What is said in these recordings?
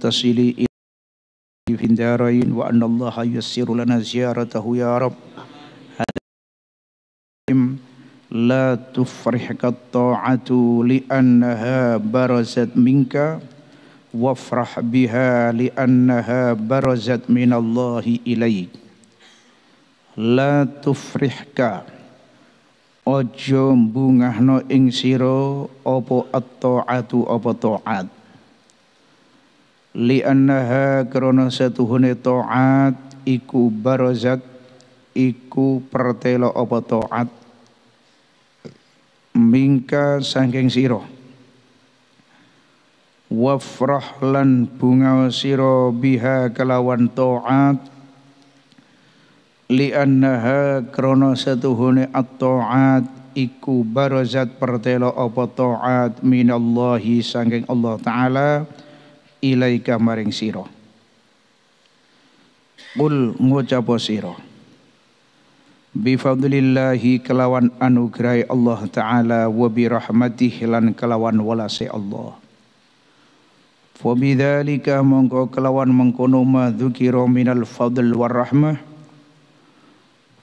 tasili ila hindarain wa anna Allah yassiru lana ziyaratahu ya Rabb la tufrihka ta'atu li'annaha barazat minka wa wafrah biha li'annaha barazat Allahi ilaih la tufrihka ojo bungahno ing siro opo at atu opo at li'annaha satu satuhune taat iku barozat, iku pertelo apa taat mingka sangking siro, wafrah lan bunga siro biha kelawan taat li'annaha krono satuhune at-taat iku barozat pertelo apa taat minallahi sangking Allah taala ilaika maring siro, Qul ngucapo siro. Bifadlillahi kelawan anugerai Allah Ta'ala wa birahmatih lan kelawan walase Allah. Fabidhalika mongko kelawan mengkono ma dzukira minal fadl war rahmah.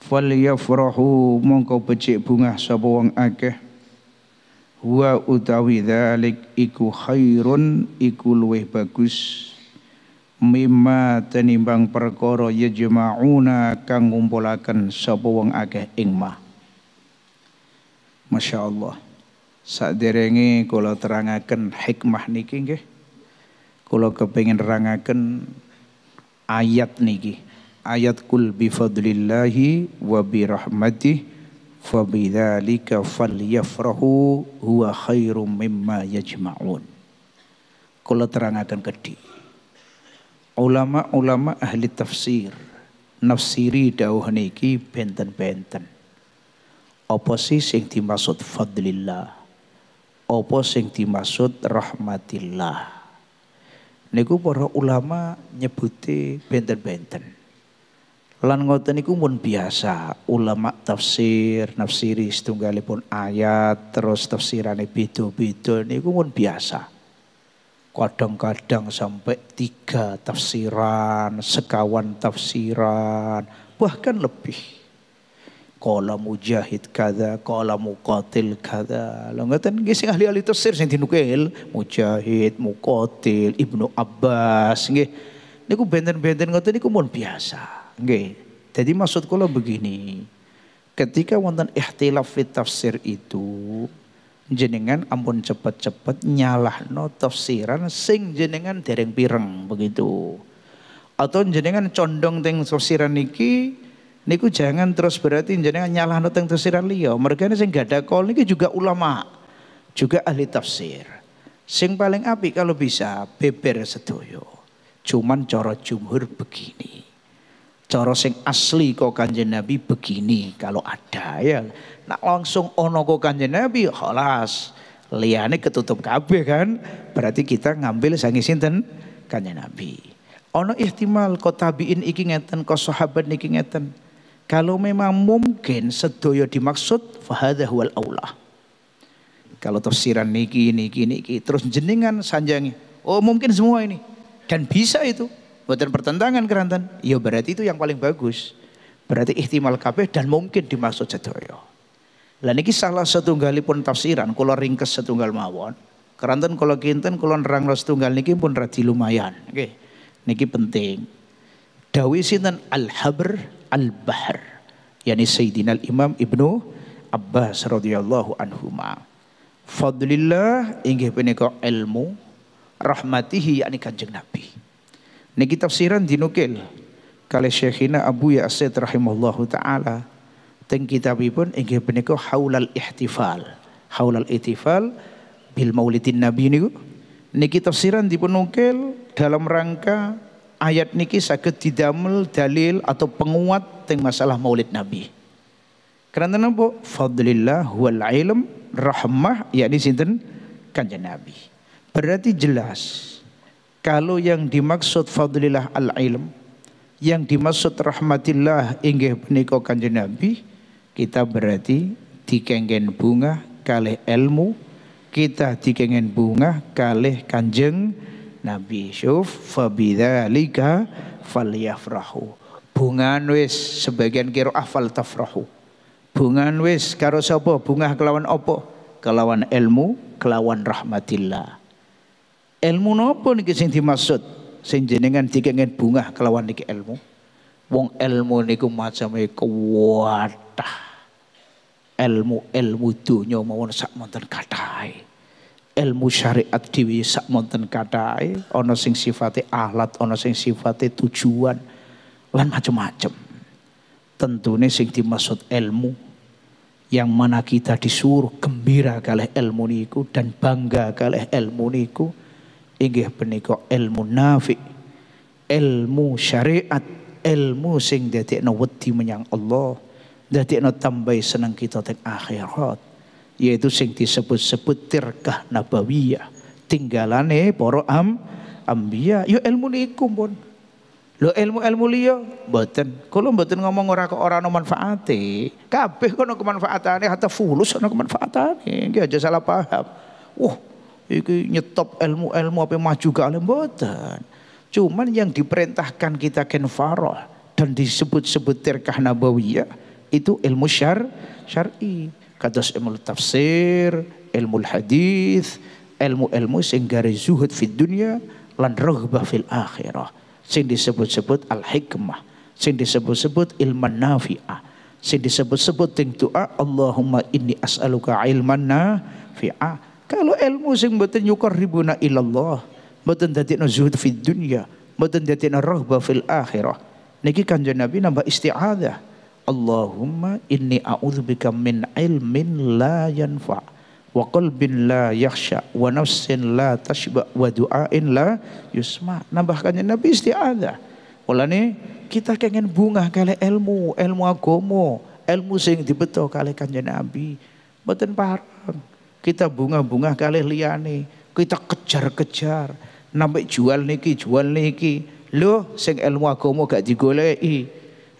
Falyafrahu mongko becik bunga sapa akeh huwa utawi dzalik iku khairun iku luweh bagus mimma tenimbang perkara yajma'una kang ngumpulaken sapa wong akeh ing mah Masya Allah Saderenge kula terangaken hikmah niki nggih kula kepengin rangaken ayat niki ayat kul bifadlillahi wa bi rahmatihi فَبِذَلِكَ فَلْيَفْرَهُ هُوَ خَيْرٌ مِمَّا يَجْمَعُونَ Kula terangakan kedi. Ulama-ulama ahli tafsir nafsiri dawuh niki benten-benten. Apa sih yang dimaksud fadlillah? Apa yang dimaksud rahmatillah? Niku para ulama nyebuti benten-benten. Lan ngoten iku mun biasa ulama tafsir nafsiri setunggalipun ayat terus tafsirane beda-beda niku mun biasa. Kadang-kadang sampai tiga tafsiran, sekawan tafsiran, bahkan lebih. Kala mujahid kada, kala muqatil kada. Lo ngoten nggih ahli-ahli tafsir yang dinukil, mujahid, muqatil, Ibnu Abbas ini Niku benten-benten ini niku mun biasa. Okay. Jadi maksud kula begini. Ketika wonten ikhtilaf fit tafsir itu jenengan ampun cepet-cepet nyalahno tafsiran sing jenengan dereng pireng begitu. Atau jenengan condong teng tafsiran niki niku jangan terus berarti jenengan nyalahno teng tafsiran liya. Mereka ini sing gada kol niki juga ulama, juga ahli tafsir. Sing paling api kalau bisa beber sedoyo. Cuman coro jumhur begini. Cara sing asli kok Kanjeng Nabi begini kalau ada ya. Nak langsung ono kok Kanjeng Nabi ya halas. Liane ketutup kabeh kan. Berarti kita ngambil sangi sinten Kanjeng Nabi. Ono ihtimal kok tabiin iki ngeten kok sahabat iki ngeten. Kalau memang mungkin sedoyo dimaksud fahadha huwal aulah. Kalau tafsiran niki niki niki terus jenengan sanjangi. Oh mungkin semua ini. Dan bisa itu. Buatan pertentangan kerantan. Ya berarti itu yang paling bagus. Berarti ihtimal kabeh dan mungkin dimaksud sedoyo. Lah niki salah setunggalipun tafsiran kalau ringkes setunggal mawon. Kerantan kalau kinten kalau nerang setunggal niki pun rati lumayan. oke? Niki penting. Dawi sinten Al-Habr Al-Bahr. Yani Sayyidina imam Ibnu Abbas radhiyallahu anhuma. Fadlillah inggih punika ilmu rahmatihi yakni Kanjeng Nabi. Niki tafsiran dinukil kali Syekhina Abu Ya'sid rahimahullahu taala teng kitabipun inggih punika haulal ihtifal. Haulal ihtifal bil maulidin nabi niku niki tafsiran dipunukil dalam rangka ayat niki sakit didamel dalil atau penguat teng masalah maulid nabi. Kerana napa? Fadlillah wal ilm rahmah yakni sinten kanjeng nabi. Berarti jelas kalau yang dimaksud fadlillah al-ilm, yang dimaksud rahmatillah inggih punika Kanjeng Nabi, kita berarti dikengken bunga kalih ilmu, kita dikengken bunga kalih Kanjeng Nabi. Syuf liga faliyah falyafrahu. Bungan wis sebagian kira afal tafrahu. Bungan wis karo sapa? Bunga kelawan opo? Kelawan ilmu, kelawan rahmatillah. Ilmu nopo niki sing dimaksud? Sing jenengan dikengen bunga kelawan niki ilmu. Wong ilmu niku macam e kuwatah. Ilmu-ilmu donya mawon sak monten kadae, Ilmu syariat dhewe sak monten kadae, ono sing sifate alat, ono sing sifate tujuan lan macam-macam. Tentunya sing dimaksud ilmu yang mana kita disuruh gembira kalih ilmu niku dan bangga kalih ilmu niku inggih punika ilmu nafi ilmu syariat ilmu sing dadekno wedi menyang Allah dadekno tambah seneng kita teng akhirat yaitu sing disebut-sebut tirkah nabawiyah tinggalane para am ambiya yo ya, ilmu niku pun Lo ilmu-ilmu liya mboten. Kula mboten ngomong ora kok ora ana manfaate. Kabeh kono kemanfaatane hatta fulus ono kemanfaatane. Nggih aja salah paham. uh iki nyetop ilmu-ilmu apa maju gak alim mboten. Cuman yang diperintahkan kita ken faroh dan disebut-sebut tirkah nabawiyah itu ilmu syar syar'i. Kados ilmu tafsir, ilmu hadis, ilmu-ilmu sing zuhud fid dunya lan rohbah fil akhirah. Sing disebut-sebut al hikmah, sing disebut-sebut ilman nafi'ah, sing disebut-sebut ting doa Allahumma inni as'aluka ilman nafi'ah kalau ilmu sing mboten yukarribuna ilallah, mboten dadekno zuhud fid dunya, mboten dadekno raghbah fil akhirah. Niki kanjeng Nabi nambah isti'adzah. Allahumma inni a'udzubika min ilmin la yanfa wa qalbin la yakhsha wa nafsin la tashba wa du'ain la yusma. Nambahkannya Nabi isti'adzah. Olane kita kengen bunga kali ilmu, ilmu agomo, ilmu sing dibeto kali kanjeng Nabi. Mboten parah kita bunga-bunga kali liane, kita kejar-kejar, nampak jual niki, jual niki. Lo, sing ilmu agama gak digolei,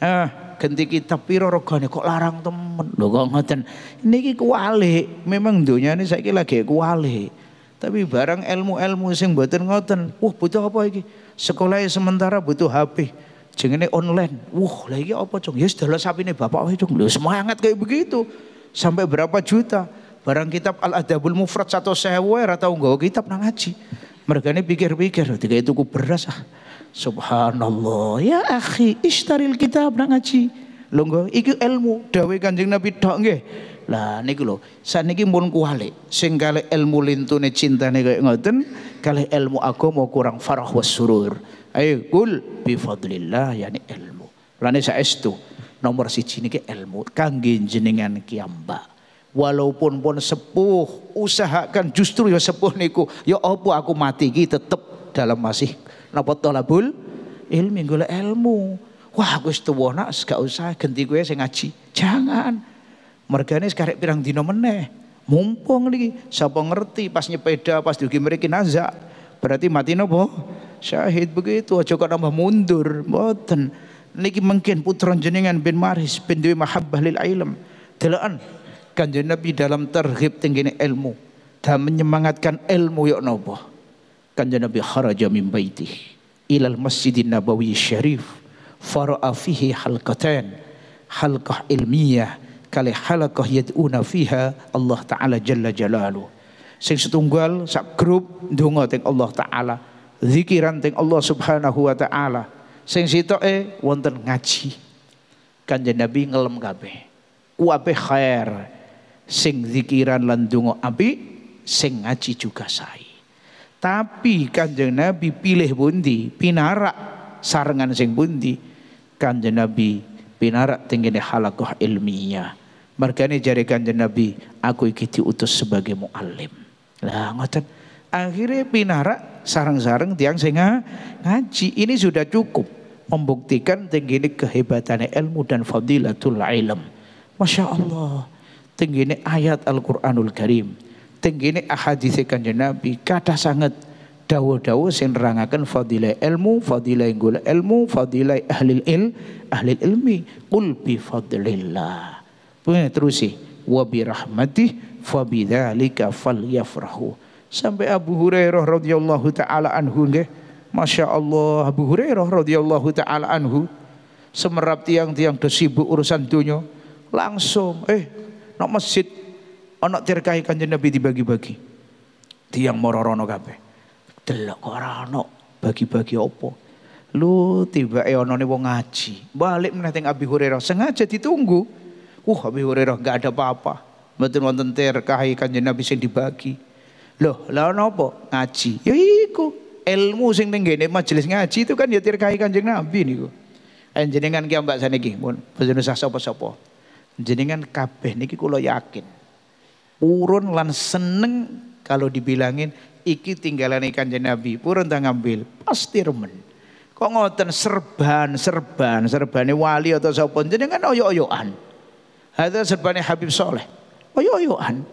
Ah, ganti kita piro regane kok larang temen. Lo kok ngoten. Niki kuali, memang dunia saya kira lagi kuali, Tapi barang ilmu-ilmu seng buatin ngoten, wah butuh apa lagi? Sekolah sementara butuh HP. ini online. Wah, lagi apa, Cung? Ya lah sapi ini bapak wae, Cung. semangat kayak begitu. Sampai berapa juta? Barang kitab Al-Adabul Mufrad satu sewa atau enggak kitab nang ngaji. ini pikir-pikir ketika itu ku beras ah. Subhanallah. Ya akhi, ishtaril kitab nang ngaji. Lho enggak iki ilmu dawe Kanjeng Nabi tok nggih. Lah niku lho, saniki mun kuwalik sing kale ilmu lintune cintane kaya ngoten, kale ilmu agama kurang farah was surur. Ayo kul bi fadlillah yani ilmu. saya saestu nomor siji ke ilmu kangge jenengan kiambak walaupun pun sepuh usahakan justru ya sepuh niku ya opo aku mati iki tetep dalam masih napa tolabul ilmi golek ilmu wah aku wis tuwa nak gak usah genti gue sing ngaji jangan mergane sekarang pirang dino meneh mumpung lagi siapa ngerti pas nyepeda pas dugi mriki naza berarti mati nopo syahid begitu aja kok nambah mundur mboten niki mungkin putra jenengan bin maris bin Dewi mahabbah lil ilm delokan kanjeng Nabi dalam terhib tenggine ilmu dan menyemangatkan ilmu ya nopo. kanjeng Nabi kharaja min baiti ilal masjidin nabawi syarif fara'a fihi halqatan halqah ilmiah kali halaqah yad'una fiha Allah taala jalla jalalu. sing setunggal sak grup donga teng Allah taala zikiran teng Allah subhanahu wa taala sing sitoke wonten ngaji kanjeng Nabi ngelem kabeh kuabe khair sing zikiran lan donga apik, sing ngaji juga sae. Tapi Kanjeng Nabi pilih bundi, pinarak sarengan sing bundi. Kanjeng Nabi pinarak tenggene halakoh ilmiah. Margane jari Kanjeng Nabi, aku iki diutus sebagai muallim. Lah ngoten. Akhirnya pinarak sarang-sarang tiang senga ngaji. Ini sudah cukup membuktikan tenggene kehebatannya ilmu dan fadilatul ilm. Masya Allah. Tenggini ayat Al-Qur'anul Karim, tenggene ahadits Kanjeng Nabi kata sangat dawuh-dawuh sing nerangaken fadilah ilmu, fadilah gula ilmu, fadilah ahli il, ahli ilmi. Qul bi fadlillah. Punya terusi wa bi rahmati, fa bidzalika falyafrahu. Sampai Abu Hurairah radhiyallahu taala anhu nggih. Masya Allah Abu Hurairah radhiyallahu taala anhu semerap tiang-tiang sibuk urusan dunia langsung eh Nak masjid anak tirkahe Kanjeng Nabi dibagi-bagi. Tiang mororono kape. Delok kok bagi-bagi opo, Lu tiba e eh ono wong ngaji. Balik menateng Abi Hurairah sengaja ditunggu. Wah uh, Abi Hurairah gak ada apa-apa. Mboten wonten tirkahe Kanjeng Nabi sing dibagi. Loh, lha opo Ngaji. Ya iku ilmu sing ning ngene majelis ngaji itu kan ya tirkahe Kanjeng Nabi niku. Enjenengan ki ambak saniki pun penulis sapa-sapa. Jenengan kabeh niki kula yakin. Purun lan seneng kalau dibilangin iki tinggalan ikan Nabi, purun tak ngambil, pasti remen. Kok ngoten serban, serban, serbane wali atau sapa jenengan oyok-oyokan. Hadza serbane Habib Soleh. Oyok-oyokan.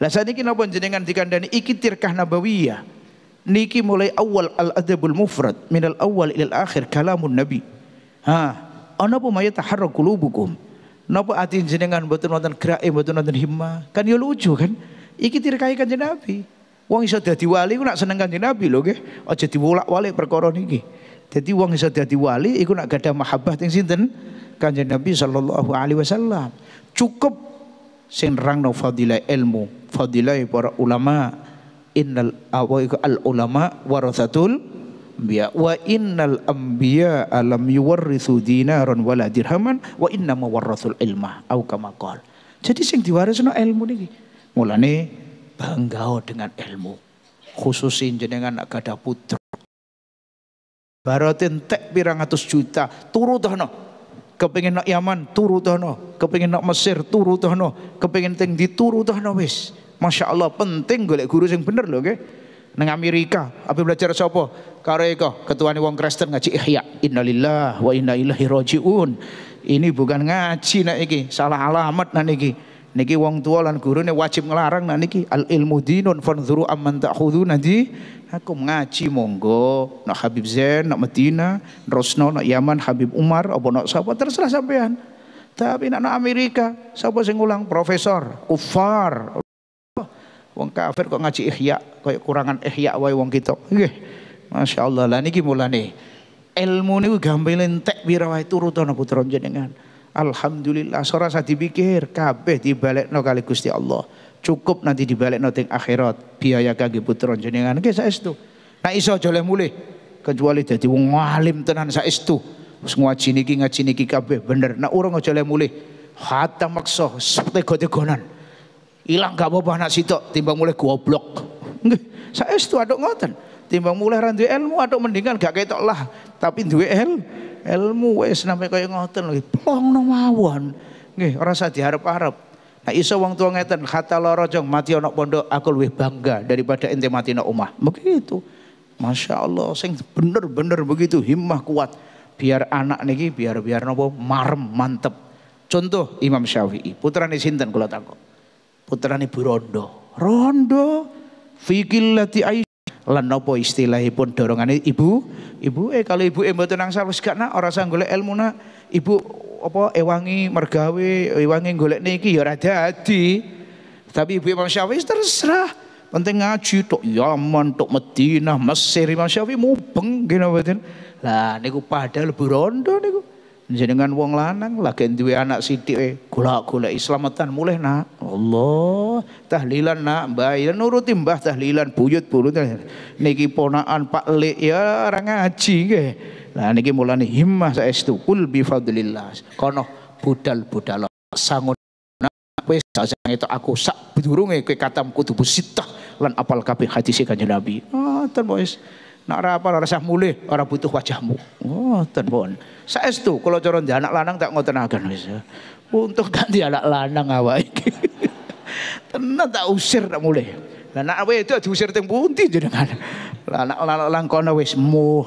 Lah saniki napa jenengan dikandani iki tirkah nabawiyah. Niki mulai awal al-adabul mufrad minal awal ilal akhir kalamun nabi. Ha, ana apa maya kulo bukum. Napa ati jenengan mboten wonten gerak, eh, mboten wonten hima? Kan ya lucu kan? Iki tirkai Kanjeng Nabi. Wong iso dadi wali ku nak seneng Kanjeng Nabi lho nggih. Aja diwolak-walik perkara niki. Jadi wong iso dadi wali iku nak gadah mahabbah teng sinten? Kanjeng Nabi sallallahu alaihi wasallam. Cukup sing nerangno fadilah ilmu, fadilah para ulama. Innal awaiku al ulama warasatul anbiya wa innal anbiya alam yuwarrisu dinaran wala dirhaman wa inna mawarrasul ilma au kama qol. Jadi sing diwarisno ilmu niki. Mulane bangga dengan ilmu. Khususin jenengan nak gadah putra. Barotin tek pirang atus juta turu tono kepengin nak Yaman turu tono kepengin nak Mesir turu tono kepengin teng di turu tohno wis. Masya Allah penting golek guru sing bener loh, okay? Nang Amerika, apa belajar sapa? Karo ketua nih wong Kristen ngaji Ihya. Innalillah wa inna ilaihi rajiun. Ini bukan ngaji nak iki, salah alamat nak iki. Niki wong tua lan nih wajib ngelarang nah iki al ilmu dinun aman tak hudu nanti. aku ngaji monggo nak Habib Zain nak Medina Rosno nak Yaman Habib Umar apa nak sapa terserah sampean tapi nak Amerika sapa sing ulang profesor kufar Wong kafir kok ngaji ihya, kayak kurangan ihya wae wong kita. Nggih. Masyaallah. Lah niki mulane ilmu niku gampil entek pira wae turut ana putra jenengan. Alhamdulillah sora sa dipikir kabeh dibalekno kali Gusti Allah. Cukup nanti dibalekno teng akhirat biaya kangge putra jenengan. Nggih saestu. nah, iso aja mulih kecuali dadi wong alim tenan saestu. Wis ngaji niki ngaji niki kabeh bener. Nek nah, urung aja mulih. Hatta maksa gode tegonan Hilang gak apa-apa anak sitok timbang mulai goblok. Nggih, saya aduk ngoten. Timbang mulai randu ilmu aduk mendingan gak ketok lah, tapi duwe el, ilmu wis nampe kaya ngoten lho, plongno mawon. Nggih, ora usah diharap-harap. Nah iso wong tua ngeten kata loro jong mati anak pondok aku lebih bangga daripada ente mati anak omah. Begitu. Masya Allah sing bener-bener begitu himmah kuat. Biar anak niki biar biar nopo marem mantep. Contoh Imam Syafi'i, putrane sinten kula takok putrane Bu Rondo. Rondo fikillati ai lan napa istilahipun dorongan ibu ibu eh kalau ibu Embo eh, tenang nangsa gak nak ora sang golek ilmu nak ibu apa ewangi eh, mergawe ewangi eh, golek niki ya ora dadi tapi ibu Imam Syafi'i terserah penting ngaji tok Yaman tok Madinah Mesir Imam Syafi'i mubeng gini mboten lah niku padahal Bu Rondo niku Jenengan wong lanang lagi duwe anak sidik eh, gula-gula islamatan mulai nak. Allah, tahlilan nak, bayi ya, nuruti mbah tahlilan buyut buyut. Niki ponaan Pak Lek ya orang ngaji ke Lah niki mulane himmah saestu kul bivadulillah Kono budal-budal sangun wis sajane itu aku sak durunge kowe katam kudu sitah lan apal kabeh hati kanjeng Nabi. Ah, ten Nak ora apa ora sah mulih, ora butuh wajahmu. Ngoten pun. Saestu kula cara anak lanang tak ngoten agen wis. Untuk tak di anak lanang awake iki. Tenan tak usir tak mulih. Lah nak awe itu diusir teng pundi jenengan. Lah anak lanang kono wis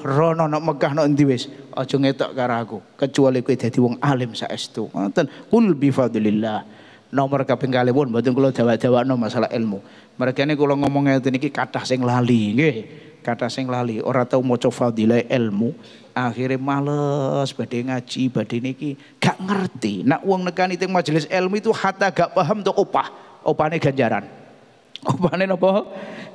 Rono nak Mekah nak endi wis. Aja ngetok karo aku kecuali kowe dadi wong alim saestu. Ngoten. Qul bi fadlillah. Nomor kaping kalihipun mboten kula dawa-dawakno masalah ilmu. Mereka ini kalau ngomongnya ngeten iki kathah sing lali nggih kata sing lali ora tau maca fadilah ilmu akhirnya males badhe ngaji badhe niki gak ngerti nak uang nekani itu majelis ilmu itu hatta gak paham tuh opah nih ganjaran nih napa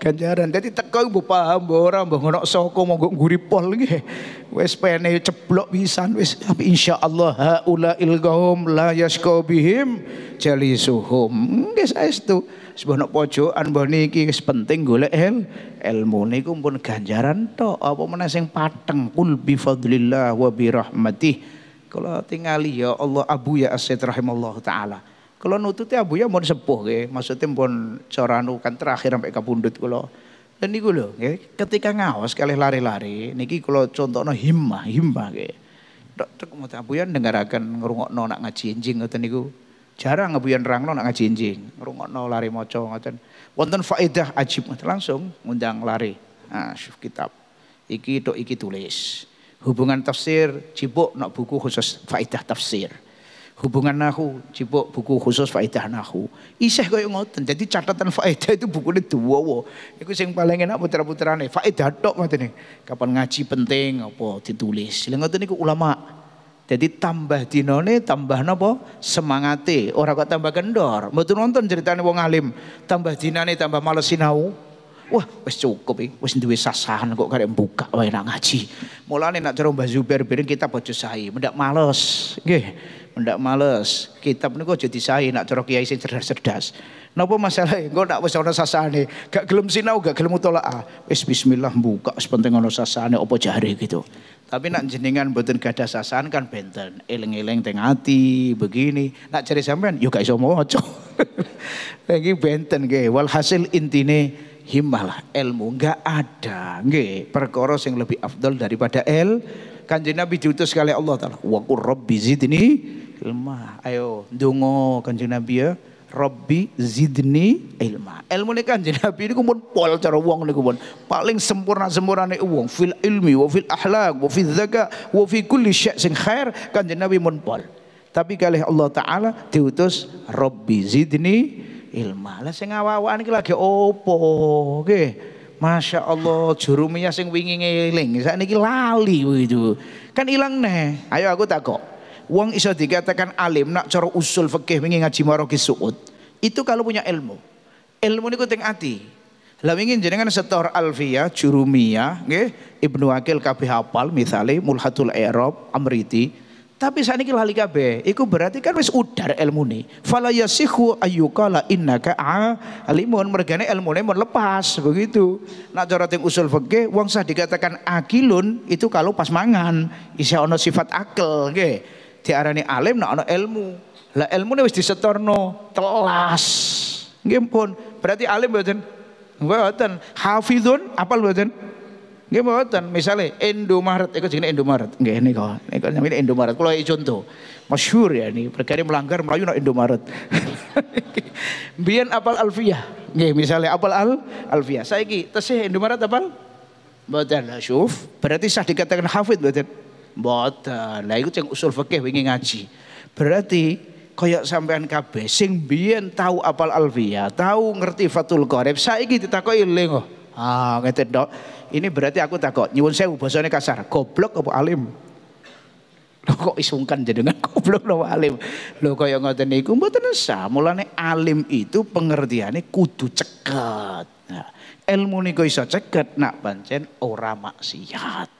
ganjaran jadi teko mbok paham mbok ora mbok ngono saka monggo nguri pol nggih wis pene ceblok pisan wis insyaallah haula ilgahum la yasqa bihim jalisuhum nggih saestu sebuah nak pojokan mbah niki wis penting golek el ilmu niku pun ganjaran tok apa meneh sing pateng kul bi fadlillah wa bi rahmatih kalau tingali ya Allah Abu ya Asyid rahimallahu taala kalau nututi Abu ya mohon sepuh ke maksudnya pun coranu kan terakhir sampai kapundut kalau dan niku lho ketika ngawas kali lari-lari niki kalau contohnya himmah himmah ke Dok, dok, mau abu ya dengar dengarkan ngerungok nona ngaji anjing atau niku Jarang ngebuyan rangno nak ngaji injing. no lari maca ngoten. Wonten faedah ajib langsung ngundang lari. Nah, syuf kitab. Iki tok iki tulis. Hubungan tafsir cipok nak buku khusus faedah tafsir. Hubungan nahu cipok buku khusus faedah nahu. iseh koyo ngoten. Jadi catatan faedah itu buku dua wo Iku sing paling enak putra-putrane. Faedah tok matene. Kapan ngaji penting apa ditulis. Lha ngoten niku ulama. Jadi tambah dino ini tambah nopo semangati. Orang kok tambah kendor. Betul nonton ceritanya wong alim. Tambah dino ini tambah males sinau. Wah, wis cukup iki. Wis duwe sasahan kok kalian buka wah nak ngaji. Mulane nak cara Mbah Zubair kita bojo sahi, mendak males. Nggih, mendak males. Kitab niku jadi disahi nak cara kiai sing cerdas-cerdas. nopo masalahe? Engko nak wis ana sasahane, gak gelem sinau, gak gelem utolaah. Wis bismillah buka sepenting ana sasahane apa jare gitu. Tapi nak jenengan mboten gada sasaran kan benten, eleng-eleng teng hati begini. Nak cari sampean Yuk gak iso moco. Iki benten nggih. Walhasil intine himalah ilmu Gak ada nggih perkara yang lebih afdol daripada el kan Nabi diutus sekali Allah taala wa busy rabbi zidni ilma ayo dungo kan Nabi ya Robbi zidni ilma. Ilmu ini kan Nabi ini kumpul pol cara uang ini kumpul. Paling sempurna-sempurna ini uang. Fil ilmi, wa fil ahlak, wa fil zaka, wa fil kulli syek sing khair. Kan jadi Nabi mun pol. Tapi kali Allah Ta'ala diutus Robbi zidni ilma. Lah sing awawan iki lagi opo? Oke, Masya Allah jurumnya sing wingi ngeling. Saat ini lali begitu. Kan hilang nih. Ayo aku takok. Wong iso dikatakan alim nak cara usul fikih wingi ngaji maroki suud. Itu kalau punya ilmu. Ilmu niku teng ati. Lah wingi jenengan setor alvia curumia, nggih, Ibnu Akil kabeh hafal misale Mulhatul I'rab, Amriti. Tapi saat ini lali kabe, itu berarti kan wis udar ilmu ini. Fala yasihu ayyukala innaka alimun mergane ilmu ini lepas begitu. Nak cara usul fikih wong sah dikatakan akilun itu kalau pas mangan, Isya ono sifat akil okay diarani alim nek ana ilmu. Lah ilmune wis disetorno, telas. Nggih pun, berarti alim mboten? Mboten. Hafizun apal mboten? Nggih mboten. Misale Indomaret iku jenenge Indomaret. Nggih nika. Nika namine Indomaret. Kula iki contoh. Masyhur ya ini, perkara melanggar melayu nak Indomaret. Biyen apal alfia, Nggih misale apal al alfia, Saiki tesih Indomaret apal? Mboten lah syuf. Berarti sah dikatakan hafid mboten? Mboten. Eh, lah iku cek usul fikih wingi ngaji. Berarti koyok sampean kabeh sing biyen tahu apal alfiah, tahu ngerti fatul qorib, saiki ditakoki eling kok. Ah, ngerti dok. Ini berarti aku takut. Nyuwun sewu basane kasar. Goblok apa alim? Lo kok isungkan jenengan goblok lho alim. Lho yang ngoten niku mboten usah. Mulane alim itu pengertiannya kudu ceket. Nah, ilmu niku iso ceket nak pancen ora maksiat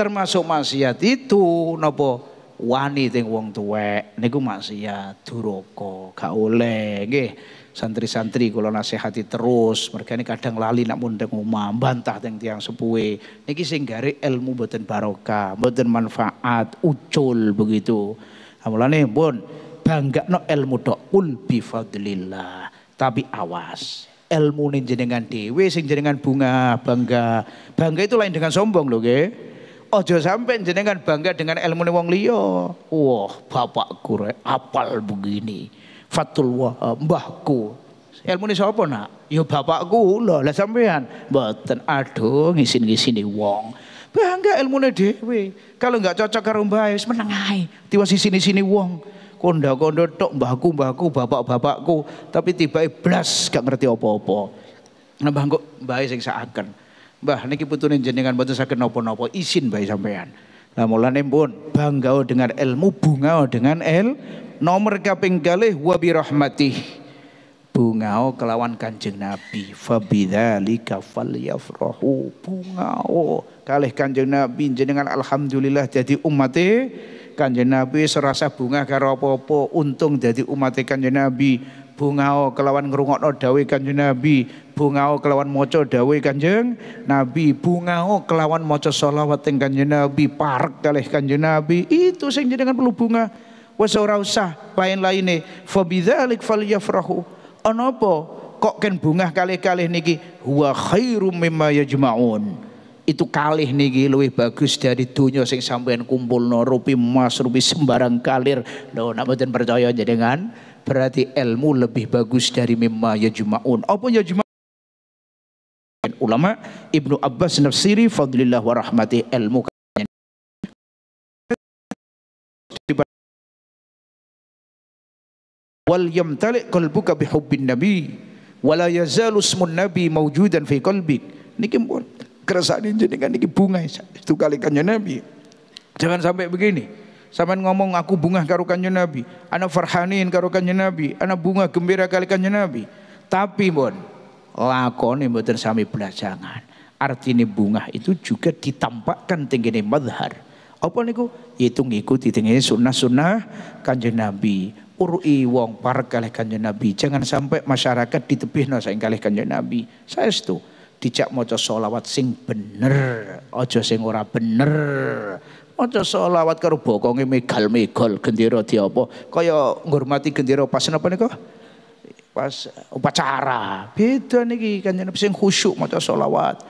termasuk maksiat itu nopo wani teng wong tuwek niku maksiat duraka gak oleh nggih santri-santri kula nasihati terus mereka ini kadang lali nak mundeng omah bantah teng tiang sepuhe niki sing gawe ilmu mboten barokah mboten manfaat ucul begitu amulane pun bangga no ilmu dok bi fadlillah tapi awas ilmu ini jenengan dewe sing jenengan bunga bangga bangga itu lain dengan sombong loh ge Ojo sampai jenengan bangga dengan ilmu wong liya. Wah, bapakku kure apal begini. Fatul Wahab, mbahku. Ilmune siapa nak? Ya bapakku lho. Lah sampean mboten aduh ngisin-ngisini wong. Bangga ilmu ilmune dhewe. Kalau enggak cocok karo mbah wis meneng ae. sini-sini wong. kondo-kondo tok mbahku mbahku bapak-bapakku tapi tiba blas gak ngerti apa-apa nambah kok mbah sing Mbah niki putune jenengan mboten saged napa-napa isin bae sampean. Lah mulane pun bangga dengan ilmu, bunga dengan el nomor kaping kalih wa bi rahmatih. Bungao kelawan Kanjeng Nabi fa bidzalika falyafrahu. Bungao kalih Kanjeng Nabi jenengan alhamdulillah jadi umate Kanjeng Nabi serasa bunga karo apa-apa untung jadi umate Kanjeng Nabi bungao kelawan ngrungokno dawuh Kanjeng Nabi bungao kelawan moco Dawei Kanjeng Nabi, bungao kelawan moco sholawat yang Kanjeng Nabi, parek kalih Kanjeng Nabi. Itu sing jenengan perlu bunga. Wes ora usah lain-laine. Fa bidzalik falyafrahu. Ana apa kok ken bunga kalih-kalih niki? huwa khairum mimma yajmaun. itu kalih niki lebih bagus dari dunia sing sampean no rupi emas rupi sembarang kalir lho no, mboten percaya jenengan berarti ilmu lebih bagus dari mimma yajmaun apa yajmaun ulama Ibnu Abbas nafsiri fadlillah wa rahmati ilmu wal yamtali qalbuka bihubbin nabi wala yazalu ismun nabi mawjudan fi qalbik niki jadi kan niki bunga itu kali kanjeng nabi jangan sampai begini Saman ngomong aku bunga karo kanjeng nabi ana farhanin karo kanjeng nabi ana bunga gembira kali kanjeng nabi tapi bon Lakon mboten sami belajangan. Artine bungah itu juga ditampakkan tenggene madhar. Apa niku? Yaitu ngikuti tenggene sunnah-sunnah Kanjeng Nabi. Urui wong para kalih Kanjeng Nabi. Jangan sampai masyarakat ditebihno saing kalih Kanjeng Nabi. Saestu dijak maca sholawat sing bener, aja sing ora bener. Aja sholawat karo bokonge megal-megal gendera diapa kaya ngurmati gendera pas napa nika? pas upacara. Beda niki kanjeng Nabi sing khusyuk maca selawat.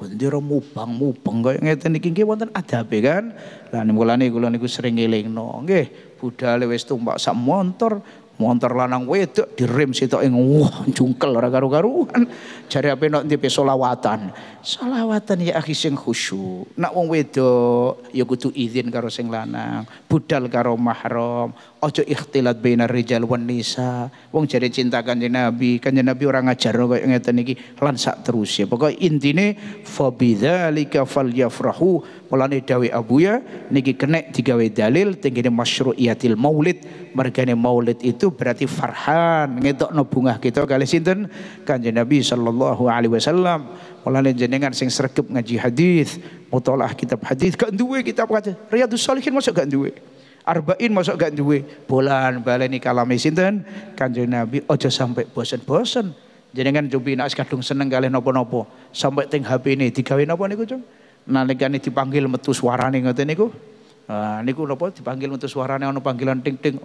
Gendera mubang mubang kaya ngeten niki nggih wonten adabe kan. Lah gula kula niku sering elingno nggih budale wis tumpak sak montor motor lanang wedok direm situ ing wah jungkel ora karu-karuan jare ape nek ndek selawatan selawatan ya akhi sing khusyuk nek wong wedok ya kudu izin karo sing lanang budal karo mahram Ojo ikhtilat bainar rijal wan nisa wong jare cinta kanjeng nabi kanjeng nabi orang ngajarno koyo ngeten iki lan sak terus ya pokoke intine fabidzalika falyafrahu Mulane dawe abuya niki kenek digawe dalil tenggene masyru'iyatil maulid. Mergane maulid itu berarti farhan ngetokno bungah kita kali sinten Kanjeng Nabi sallallahu alaihi wasallam. Mulane jenengan sing sregep ngaji hadis, mutolah kitab hadis gak duwe kitab kaca. Riyadhus salihin masuk gak duwe. Arba'in masuk gak duwe. Bolan baleni kalame sinten Kanjeng Nabi aja sampai bosen-bosen. Jenengan jubi nak kadung seneng kali nopo-nopo sampai ting HP ini digawe nopo niku, Cung? nalikane dipanggil metu suarane ngoten niku. Ah niku napa dipanggil metu suarane ana panggilan ting ting.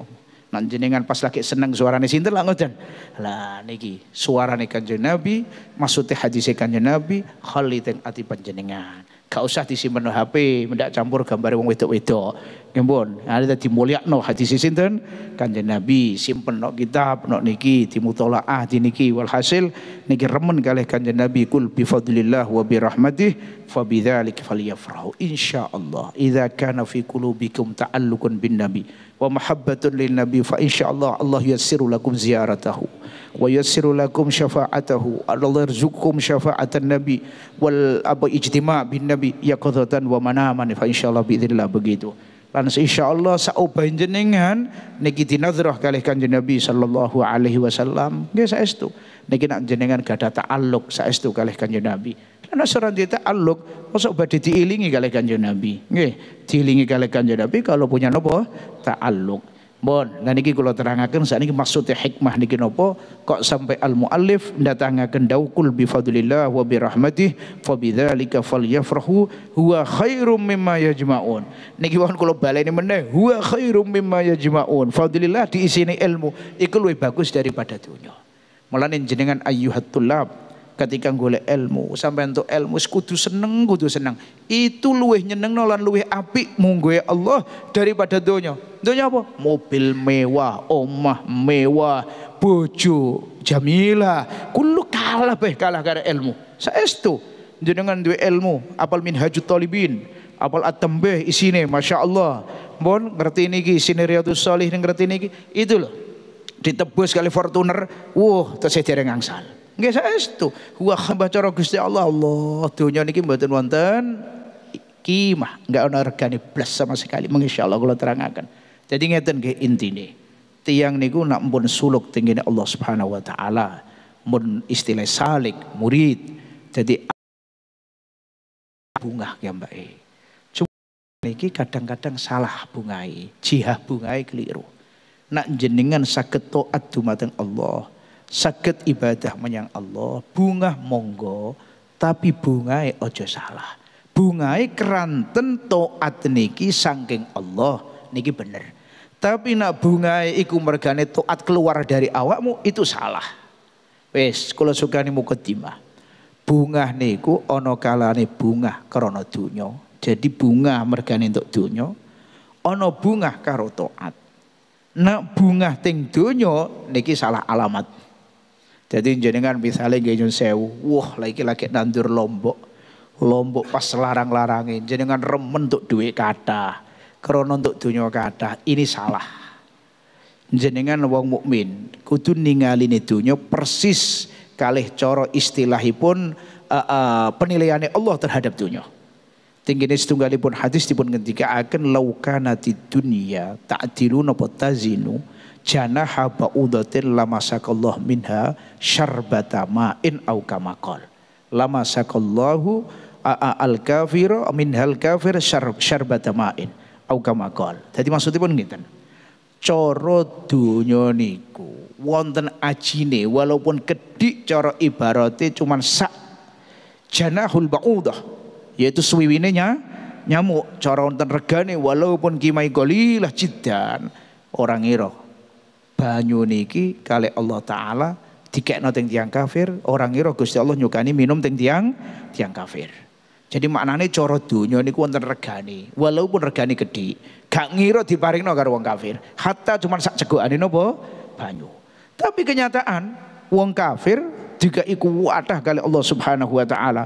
Nak jenengan pas lagi seneng suarane sinten lah ngoten. Lah niki suarane Kanjeng Nabi, maksude hadise Kanjeng Nabi khaliten ati panjenengan. Gak usah disimpan HP, mendak campur gambar wong wedok-wedok. Ngempun, ada nah, tadi mulyakno hadis sinten Kanjeng Nabi simpen no kitab no niki dimutolaah niki, walhasil niki remen kalih Kanjeng Nabi kul bi fadlillah wa bi rahmatih fa bidzalik falyafrahu insyaallah idza kana fi qulubikum ta'alluqun bin nabi wa mahabbatun lin nabi fa insyaallah Allah yassiru lakum ziyaratahu wa yassiru lakum syafa'atahu Allah yarzuqukum syafa'atan nabi wal abu ijtima' bin nabi yaqadatan wa manaman fa insyaallah biidznillah begitu lan insyaallah sau panjenengan niki dinazrah kalih kanjeng nabi sallallahu alaihi wasallam nggih saestu niki nak jenengan gadah ta'alluq saestu kalih kanjeng nabi karena seorang ditaluk, masuk badi diilingi kali kanjeng Nabi. Nggih, diilingi kali kanjeng Nabi kalau punya nopo ta'alluq. Bon, nah niki kula terangaken niki maksudnya hikmah niki nopo kok sampai al muallif ndatangaken daukul bi fadlillah wa bi rahmatih fa bidzalika falyafrahu huwa khairum mimma yajmaun. Niki wong kula baleni meneh huwa khairum mimma yajmaun. Fadlillah diisini ilmu iku luwih bagus daripada dunia. Mulane jenengan ayyuhat tulab ketika golek ilmu sampai untuk ilmu kudu seneng kudu seneng itu luwih nyeneng nolan luwih api munggu ya Allah daripada donya donya apa mobil mewah omah mewah bojo jamila. kulu kalah beh kalah gara ilmu Saya itu jenengan dua ilmu apal minhajut talibin apal at isine Masya Allah bon ngerti niki isine riyadus salih ngerti niki itu loh ditebus kali Fortuner wah terus dereng angsal Nggih saestu. Wa khamba cara Gusti Allah Allah donya niki mboten wonten kimah, enggak ana regane blas sama sekali. Mung insyaallah kula terangaken. Jadi ngeten nggih intine. Tiang niku nak pun suluk tinggine Allah Subhanahu wa taala. Mun istilah salik, murid. Jadi bunga ya Mbak E. Cuma niki kadang-kadang salah bungai, jihah bungai keliru. Nak jenengan saged taat mateng Allah sakit ibadah menyang Allah bunga monggo tapi bunga ojo salah Bunga keranten toat niki sangking Allah niki bener tapi nak bunga iku mergane toat keluar dari awakmu itu salah wes kalau suka nih mukadima. bunga niku ono kalane bunga karena dunyo jadi bunga mergane untuk dunyo ono bunga karo toat nak bunga ting dunyo niki salah alamat jadi jenengan misalnya genyun sewu, wah lagi-lagi nandur lombok. Lombok pas larang-larangin, jenengan remen untuk duit kata. Krono untuk dunia kata, ini salah. Jenengan wong mukmin kudu ningali ini dunia persis kalih coro istilahipun uh, uh, penilaiannya Allah terhadap dunia. Tinggini setunggalipun hadis dipun ketika akan laukana di dunia ta'dilu nopo tazinu janaha lama lamasakallah minha syarbata ma'in au kamakol. Lamasakallahu al kafir minhal kafir syarb syarbata ma'in au kamakol. Jadi maksudnya pun gitu. Coro dunia niku wonten ajine walaupun kedik coro ibaratnya cuman sak janahul ba'udah yaitu suwiwinenya nyamuk coro wonten regane walaupun kimai golilah jidan orang iroh banyu niki kali Allah taala dikekno teng tiang kafir, orang ngira Gusti Allah nyukani minum teng tiang tiang kafir. Jadi maknanya coro dunia niku wonten regani, walaupun regani gede, gak paring no karo wong kafir. Hatta cuman sak cegokane napa banyu. Tapi kenyataan wong kafir juga iku wadah kali Allah Subhanahu wa taala,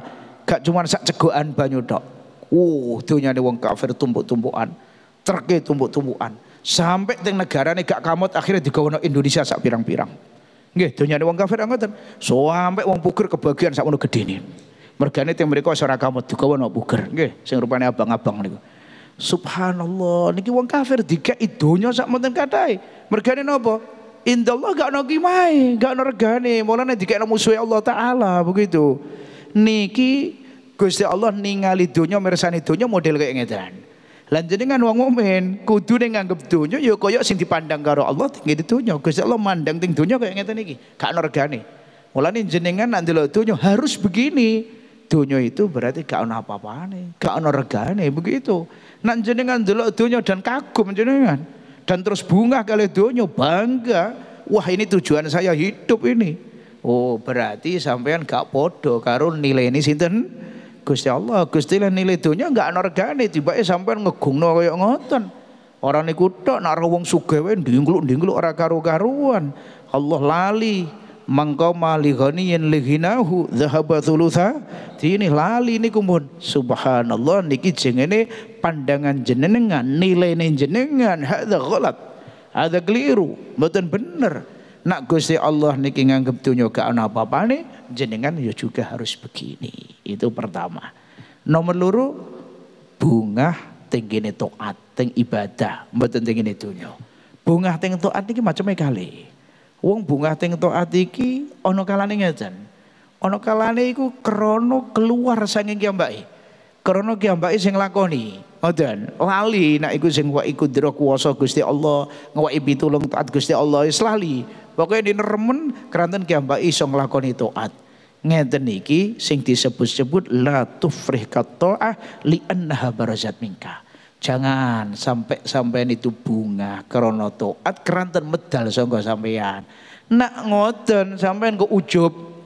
gak cuma sak an banyu dok Uh, ini wong kafir tumpuk-tumpukan, Terke tumpuk-tumpukan. Sampai teng negarane gak kamot akhirnya digawono Indonesia sak pirang-pirang. Nggih, donyane uang kafir so Sampai uang puger kebagian sak ngono Mereka Mergane yang mereka seorang kamot digawono puger. Nggih, sing rupanya abang-abang niku. Subhanallah, niki uang kafir dikai idonya sak Mereka kathah. nopo, indah Allah gak ono mai, gak ono regane. Mulane dikai musuhe Allah taala begitu. Niki Gusti Allah ningali dunia meresani dunia model kayak ngedan. Lan jenengan wong mukmin kudune nganggep donya ya kaya sing dipandang karo Allah tinggi di donya. Gusti Allah mandang ting donya kaya ngene iki, gak regane. Mulane jenengan nanti lo donya harus begini. Donya itu berarti gak ono apa-apane, gak ono regane begitu. Nek jenengan ndelok donya dan kagum jenengan dan terus bunga kali donya bangga. Wah ini tujuan saya hidup ini. Oh berarti sampean gak podo karo nilai ini sinten Gusti Allah, Gusti lah nilai dunia nggak anorganik, tiba tiba sampai ngegungno kaya ngoten. Orang niku tok nak wong sugih wae ndingkluk-ndingkluk ora karu-karuan. Allah lali mangko mali ghaniyin li ghinahu dhahaba thulutha ini lali niku mun subhanallah niki jengene pandangan jenengan nilai jenengan hadza ghalat ada keliru mboten bener Nak Gusti Allah niki nganggep dunya gak ana apa nih jenengan ya juga harus begini. Itu pertama. Nomor loro bunga tenggine taat, teng ibadah, mboten tenggine dunya. Bunga teng taat niki macam kali. Wong bunga teng taat iki ana kalane ngajen. Ana kalane iku krana keluar sanging kiambake. krono kiambake sing lakoni. Oden, lali nak ikut sing wa ikut dira kuwasa Gusti Allah, ngwaki pitulung taat Gusti Allah wis lali. Pokoke dineremen keranten ki mbak iso nglakoni taat. Ngeten iki sing disebut-sebut la tufrih ah li annaha barazat minka. Jangan sampai sampean itu bunga krana taat keranten medal sangga sampean. Nak ngoten sampean kok ujub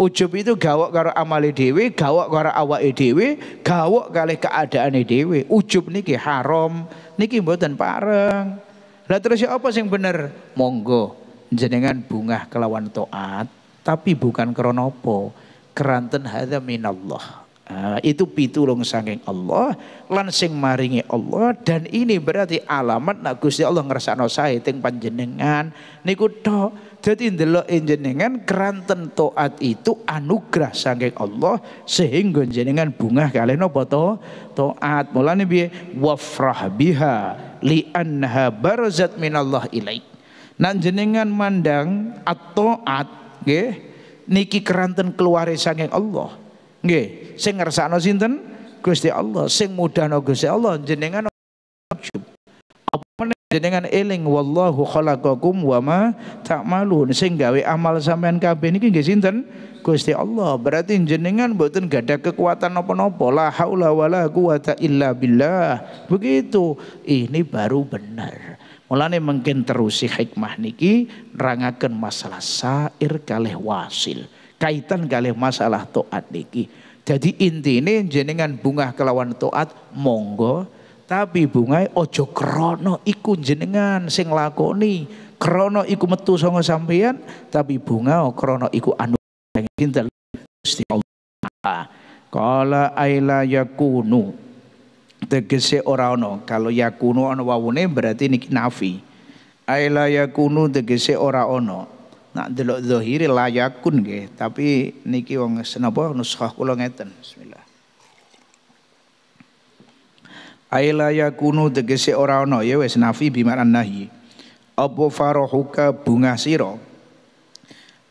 Ujub itu gawok karo amali dewi, gawok karo awak dewi, gawok kali keadaan dewi. Ujub niki haram, niki buatan pareng. Lah terus ya apa yang bener? Monggo jenengan bunga kelawan toat tapi bukan kronopo. Keranten hadza minallah. Nah, itu pitulung saking Allah lansing maringi Allah dan ini berarti alamat nak Gusti Allah ngerasa sae teng panjenengan niku tok jadi indelok jenengan keranten to'at itu anugerah saking Allah sehingga jenengan bunga kalian nopo to taat mulane piye wafrah biha li anha barzat Allah ilaik nan jenengan mandang at-taat nggih niki keranten keluare saking Allah nggih sing ngersakno sinten Gusti Allah sing mudahno Gusti Allah jenengan takjub jenengan eling wallahu khalaqakum wa ma ta'malun sing gawe amal sampean kabeh niki nggih sinten Gusti Allah berarti jenengan mboten gada kekuatan apa-apa la haula wala quwata illa billah begitu ini baru benar mulane mungkin si hikmah niki nerangaken masalah sair kalih wasil kaitan kalih masalah taat niki jadi inti ini jenengan bunga kelawan taat monggo tapi bunga ojo krono iku jenengan sing lakoni. Krono iku metu songo sampeyan, tapi bunga o oh krono iku anu pinter Gusti Allah. Kala aila yakunu. Tegese ora ono. Kalau yakunu ono wawune berarti niki nafi. Aila yakunu tegese ora ono. Nak delok zahiri layakun nggih, tapi niki wong senapa nuskah kula ngeten. Bismillah. Aila yakunu tegese ora ana ya wis nafi bimaran nahi. Apa farahuka bunga sira?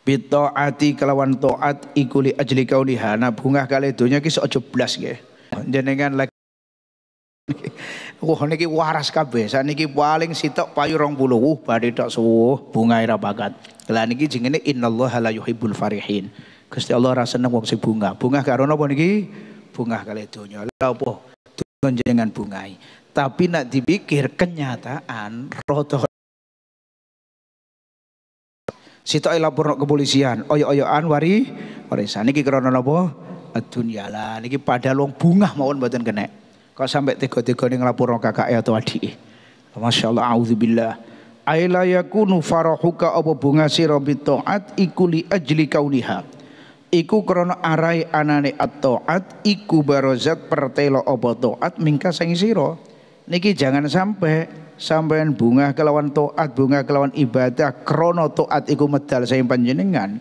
Bitaati kelawan taat ikuli ajli kauliha. Nah bunga kali donya ki sok jeblas nggih. Jenengan lagi Wah niki waras kabeh. Saniki paling sitok payu 20. Wah badhe tok suwuh bunga ira bakat. Lah niki jenenge innallaha la yuhibbul farihin. Gusti Allah rasa seneng wong sing bunga. Bunga karo napa niki? Bunga kali donya. Lha opo? dengan bungai. Tapi nak dipikir kenyataan roto Sitoke lapor ke kepolisian, oyo-oyoan oyo wari warisan niki kerana apa? Dunya lah niki padahal wong bungah mawon mboten kena. Kau sampai tiga-tiga ini ngelapor kakak e atau adik. E? Masya Allah, auzubillah. Aila yakunu farahuka apa bunga sirabit ta'at ikuli ajli kauniha iku krono arai anane at-taat iku barozat pertelo apa taat mingka sing sira niki jangan sampai sampean bunga kelawan taat bunga kelawan ibadah krono taat iku medal sing panjenengan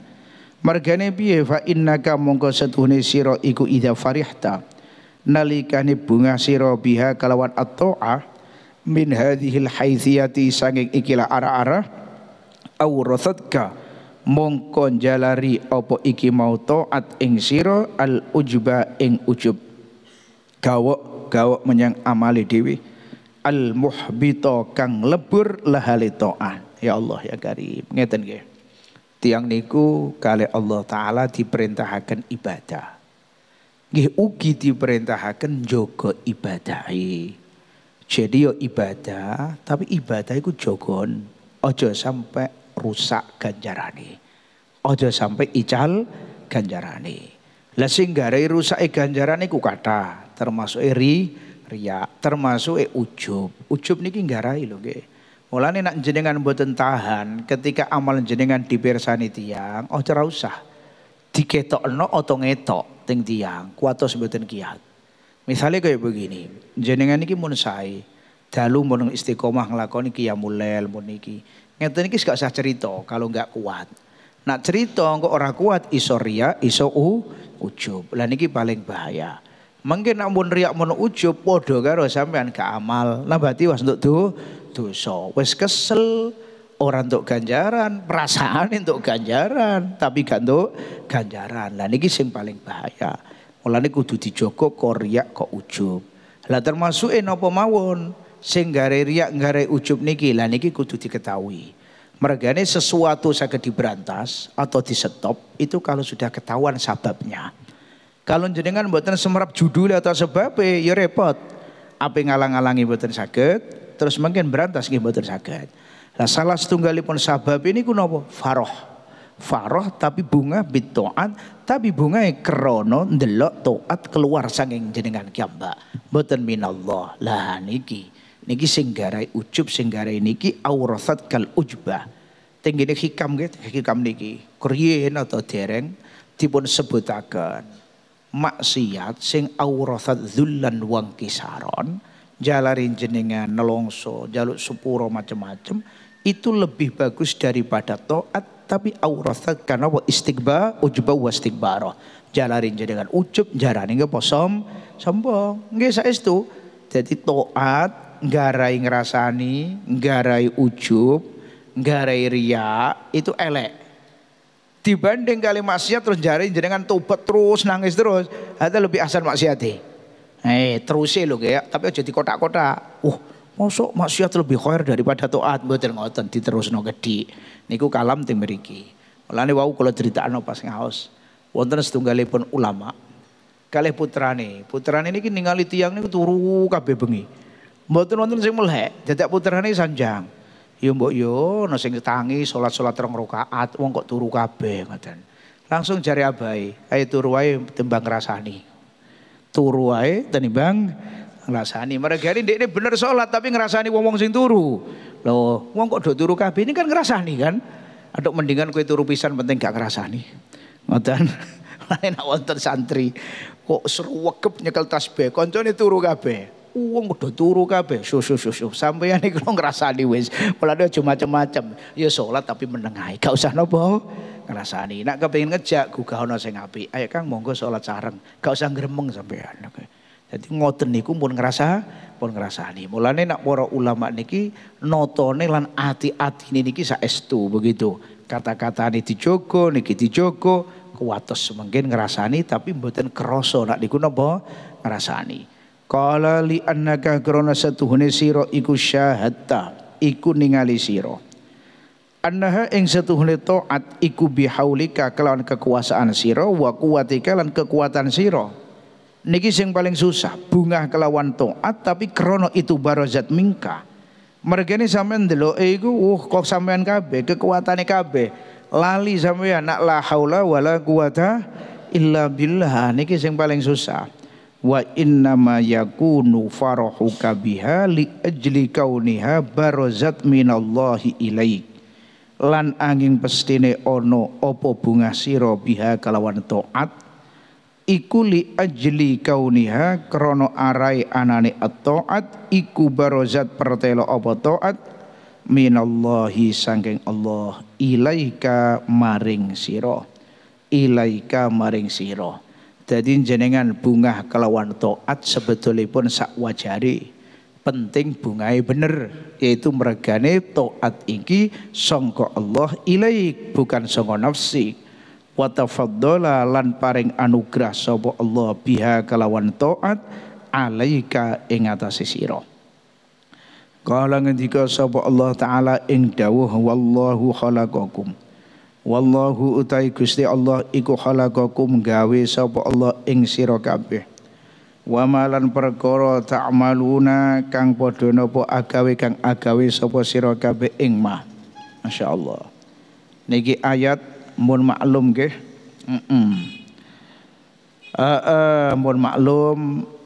margane piye fa innaka mongko setuhne sira iku idza farihta nalikane bunga sira biha kelawan at-taah min hadhil haiziyati sanging ikilah arah-arah -ara mongko jalari opo iki mau taat ing sira al ujuba ing ujub gawok gawok menyang amali dewi al muhbito kang lebur lahali taat ya Allah ya karim ngeten nggih tiang niku kali Allah taala diperintahkan ibadah nggih ugi diperintahkan jogo ibadahi jadi yo ibadah tapi ibadah iku jogon ojo sampai rusak ganjarane Ojo sampai ical ganjarani. Lah sehingga rusak rusake ganjarane ku kata, termasuk eri ria, termasuk e ujub. Ujub niki garai lho nggih. Mulane nak jenengan buat tahan ketika amal jenengan dipirsani tiang, oh ora usah. Diketokno atau ngetok ting tiang, kuatos buat kiat. Misalnya kayak begini, jenengan niki mun sae dalu mun istiqomah nglakoni kia lail mun niki. Ngeten niki gak usah cerita kalau nggak kuat. Nak cerita engko ora kuat iso ria, iso u, ujub. Lah niki paling bahaya. Mungkin nak mun riak mun ujub padha karo sampean gak amal. Lah berarti was untuk do, dosa. Wis kesel orang untuk ganjaran, perasaan untuk ganjaran, tapi gak untuk ganjaran. Lah niki sing paling bahaya. Mulane kudu dijogo kok riak kok ujub. Lah termasuk eno mawon sing gare riak gare ujub niki lah niki kudu diketahui. Mereka ini sesuatu saya diberantas atau di stop itu kalau sudah ketahuan sebabnya Kalau jenengan buatan semerap judul atau sebabnya ya repot. Apa ngalang-alangi buatan sakit, terus mungkin berantas nggih buatan sakit. Nah salah setunggalipun sabab ini ku nopo? Faroh. Faroh tapi bunga bitoan tapi bunga yang e krono delok toat keluar sanging jenengan kiamba. Buatan minallah lah niki niki singgarai ujub singgarai niki aurasat kal tinggi tenggene hikam gitu, hikam niki kriyen atau tereng, dipun sebutakan maksiat sing aurasat zulan wang kisaron jalarin jenengan nelongso jaluk sepuro macem-macem itu lebih bagus daripada toat tapi aurasat karena wa istiqba ujba wa istigbarah jalarin jenengan ujub jalarin gak posom sombong saya itu jadi toat nggarai ngerasani, nggarai ujub, nggarai ria itu elek. Dibanding kali maksiat terus jari jenengan tobat terus nangis terus, ada lebih asal maksiat e. Eh, terus loh, kayak, tapi aja di kota kotak Uh, masuk maksiat lebih khair daripada taat mboten ngoten diterusno gedhi. Niku kalam tim mriki. Mulane wau cerita anu pas ngaos. Wonten setunggalipun ulama kalih putrane. Putrane ini kini ngali tiang ini turu kabe bengi. Mboten wonten sing melek, dadak putrane sanjang. yo ya, mbok yo ya, ana sing tangi salat-salat rong rakaat wong kok turu kabeh ngoten. Langsung jari abai, ayo turu wae timbang ngrasani. Turu wae tenimbang ngrasani. Mereka ini ini bener salat tapi ngrasani wong-wong sing turu. Loh, wong kok do turu kabeh ini kan ngrasani kan. Aduk mendingan kue turu pisan penting gak ngrasani. Ngoten. Lain wonten santri kok seru seruwekep nyekel tasbih, koncone turu kabeh wong udah turu kabeh. susu su sampai yang sampeyan iku ngrasani wes, Mulane cuma macam-macam. Ya sholat tapi menengahi. Gak usah nopo ngerasani. Nak kepengen ngejak gue ana sing ngapi, Ayo Kang monggo sholat sarang, Gak usah sampai sampeyan. Jadi ngoten niku pun ngerasa pun ngerasani. Mulane nak para ulama niki notone lan ati nih niki saestu begitu. Kata-katane kata dijogo niki dijogo kuatos mungkin ngerasani tapi buatin keroso, nak niku napa ngerasani. Kala li annaka krona hune siro iku syahadta iku ningali siro. Annaha ing satuhune to'at iku bihaulika kelawan kekuasaan siro, wa kuatika lan kekuatan siro, Niki sing paling susah, bunga kelawan to'at tapi krono itu barozat mingka. ini sampean eh iku uh kok sampean kabe, kekuatannya kabe. Lali sampean nak la haula wala kuwata illa billah niki sing paling susah wa inna ma yakunu farahuka biha li ajli kauniha barozat minallahi ilaik lan angin pestine ono opo bunga siro biha kalawan toat iku li ajli kauniha krono arai anane at-taat iku barozat pertelo opo toat minallahi sangking Allah ilaika maring siro ilaika maring siro jadi jenengan bunga kelawan toat sebetulnya pun sak wajari penting bunga bungai bener yaitu ne toat iki songko Allah ilaik bukan songko nafsi watafadola lan paring anugrah sobo Allah biha kelawan toat alaika ing atase Kalau Kala ngendika sobo Allah taala ing dawuh wallahu khalaqakum Wallahu utai Gusti Allah iku khalaqakum gawe sapa Allah ing sira kabeh. Wa malan perkara ta'maluna kang padha napa agawe kang agawe sapa sira kabeh ing mah. Masyaallah. Niki ayat mun maklum nggih. Mm -mm. Uh, uh, mun maklum